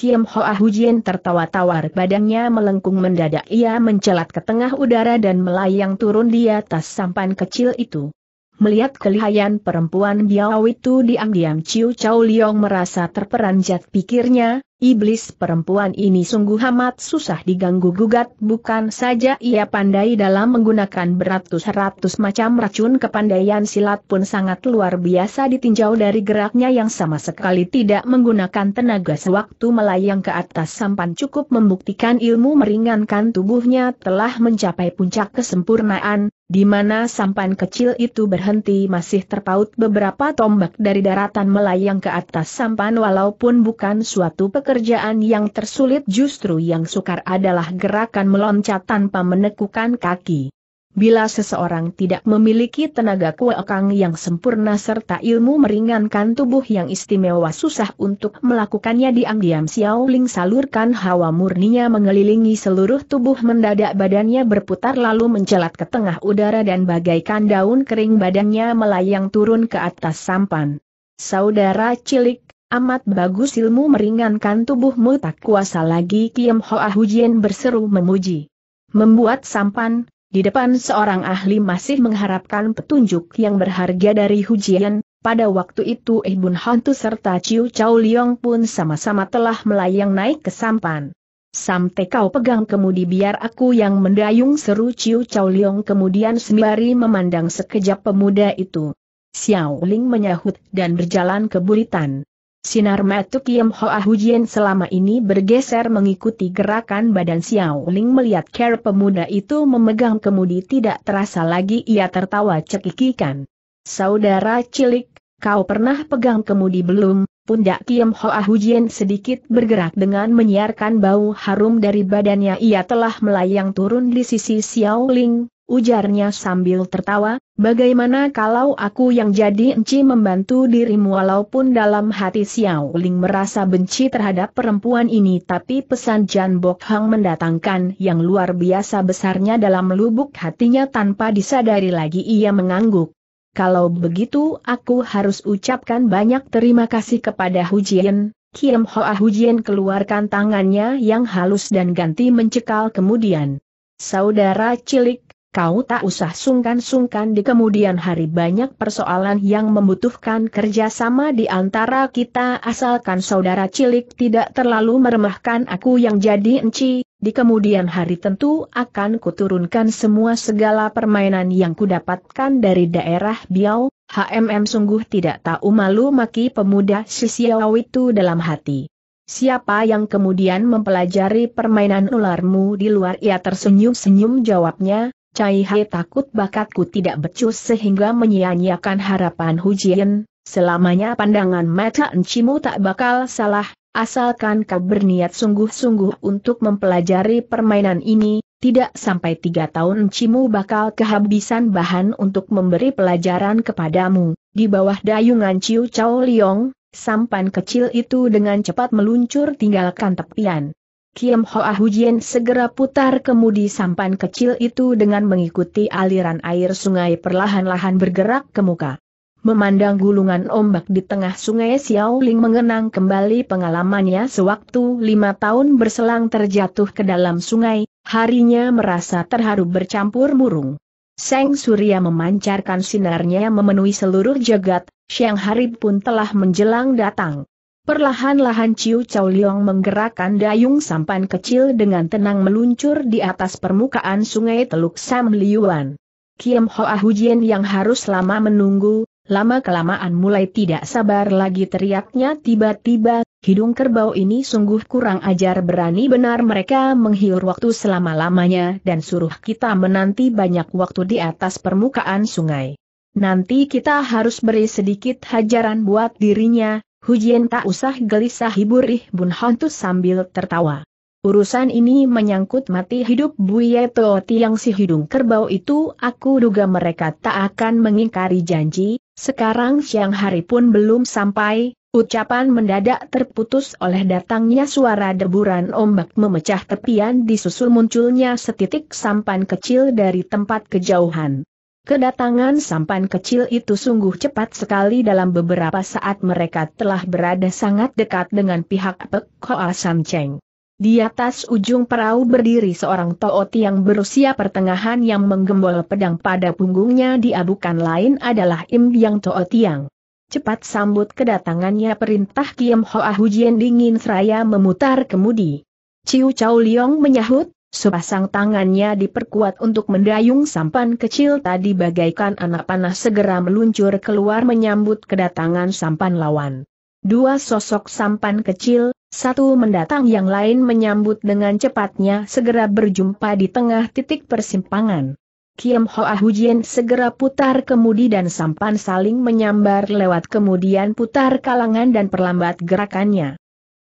Kim Hoa Hujien tertawa tawar badannya melengkung mendadak ia mencelat ke tengah udara dan melayang turun di atas sampan kecil itu. Melihat kelihayan perempuan Biao itu diam-diam Ciu Chao Liong merasa terperanjat pikirnya, iblis perempuan ini sungguh amat susah diganggu-gugat bukan saja ia pandai dalam menggunakan beratus-ratus macam racun kepandaian silat pun sangat luar biasa ditinjau dari geraknya yang sama sekali tidak menggunakan tenaga sewaktu melayang ke atas sampan cukup membuktikan ilmu meringankan tubuhnya telah mencapai puncak kesempurnaan, di mana sampan kecil itu berhenti masih terpaut beberapa tombak dari daratan melayang ke atas sampan walaupun bukan suatu pekerjaan yang tersulit justru yang sukar adalah gerakan meloncat tanpa menekukan kaki. Bila seseorang tidak memiliki tenaga kuekang yang sempurna serta ilmu meringankan tubuh yang istimewa susah untuk melakukannya diam-diam Xiao Ling salurkan hawa murninya mengelilingi seluruh tubuh mendadak badannya berputar lalu mencelat ke tengah udara dan bagaikan daun kering badannya melayang turun ke atas sampan. Saudara cilik, amat bagus ilmu meringankan tubuhmu tak kuasa lagi Kiam Hoa Hujian berseru memuji. Membuat sampan, di depan seorang ahli masih mengharapkan petunjuk yang berharga dari Hujian, pada waktu itu Ibun Hantu serta Ciu Chau Liong pun sama-sama telah melayang naik ke sampan. Sampai kau pegang kemudi biar aku yang mendayung seru Ciu Chau Liong kemudian sembari memandang sekejap pemuda itu. Xiao Ling menyahut dan berjalan ke buritan. Sinar mata Kiem Hoa Hujian selama ini bergeser mengikuti gerakan badan Xiao Ling melihat care pemuda itu memegang kemudi tidak terasa lagi ia tertawa cekikikan. Saudara cilik, kau pernah pegang kemudi belum? Pundak Kiem Hoa Hujian sedikit bergerak dengan menyiarkan bau harum dari badannya ia telah melayang turun di sisi Xiao Ling, ujarnya sambil tertawa, bagaimana kalau aku yang jadi enci membantu dirimu walaupun dalam hati Xiao Ling merasa benci terhadap perempuan ini tapi pesan Jan Bok Hang mendatangkan yang luar biasa besarnya dalam lubuk hatinya tanpa disadari lagi ia mengangguk. Kalau begitu aku harus ucapkan banyak terima kasih kepada Hu Jian. Kim Hoa Hujian keluarkan tangannya yang halus dan ganti mencekal kemudian. Saudara cilik, kau tak usah sungkan-sungkan di kemudian hari banyak persoalan yang membutuhkan kerjasama di antara kita asalkan saudara cilik tidak terlalu meremahkan aku yang jadi enci, di kemudian hari tentu akan kuturunkan semua segala permainan yang kudapatkan dari daerah Biau, HMM sungguh tidak tahu malu maki pemuda Sisiau itu dalam hati. Siapa yang kemudian mempelajari permainan ularmu di luar ia tersenyum-senyum jawabnya, Cai Hai takut bakatku tidak becus sehingga menyia-nyiakan harapan Hu Hujian, selamanya pandangan mata encimu tak bakal salah, asalkan kau berniat sungguh-sungguh untuk mempelajari permainan ini, tidak sampai tiga tahun encimu bakal kehabisan bahan untuk memberi pelajaran kepadamu, di bawah dayungan Ciu Chao Liong, sampan kecil itu dengan cepat meluncur tinggalkan tepian. Kiam Hoa Hujien segera putar kemudi sampan kecil itu dengan mengikuti aliran air sungai perlahan-lahan bergerak ke muka. Memandang gulungan ombak di tengah sungai Xiao Ling mengenang kembali pengalamannya sewaktu lima tahun berselang terjatuh ke dalam sungai, harinya merasa terharu bercampur murung. Seng Surya memancarkan sinarnya memenuhi seluruh jagat, Siang hari pun telah menjelang datang. Perlahan-lahan Ciu Chow Liong menggerakkan dayung sampan kecil dengan tenang meluncur di atas permukaan sungai Teluk Sam Liuan. Kiem Hoa Hujian yang harus lama menunggu, lama-kelamaan mulai tidak sabar lagi teriaknya tiba-tiba, hidung kerbau ini sungguh kurang ajar berani benar mereka menghilur waktu selama-lamanya dan suruh kita menanti banyak waktu di atas permukaan sungai. Nanti kita harus beri sedikit hajaran buat dirinya, Hujian tak usah gelisah hibur Ih Bun Hontus sambil tertawa. Urusan ini menyangkut mati hidup Buyeto tiang si hidung kerbau itu aku duga mereka tak akan mengingkari janji, sekarang siang hari pun belum sampai, Ucapan mendadak terputus oleh datangnya suara deburan ombak memecah tepian disusul munculnya setitik sampan kecil dari tempat kejauhan. Kedatangan sampan kecil itu sungguh cepat sekali dalam beberapa saat mereka telah berada sangat dekat dengan pihak Pek Hoa Sam Cheng. Di atas ujung perahu berdiri seorang tooti yang berusia pertengahan yang menggembol pedang pada punggungnya dia bukan lain adalah Im Yang Tootiang. Cepat sambut kedatangannya perintah Kiem Hoa Hujian dingin seraya memutar kemudi. Ciu Chow Liong menyahut, Sepasang tangannya diperkuat untuk mendayung sampan kecil tadi bagaikan anak panah segera meluncur keluar menyambut kedatangan sampan lawan. Dua sosok sampan kecil, satu mendatang yang lain menyambut dengan cepatnya segera berjumpa di tengah titik persimpangan. Kiam Hoa Hujien segera putar kemudi dan sampan saling menyambar lewat kemudian putar kalangan dan perlambat gerakannya.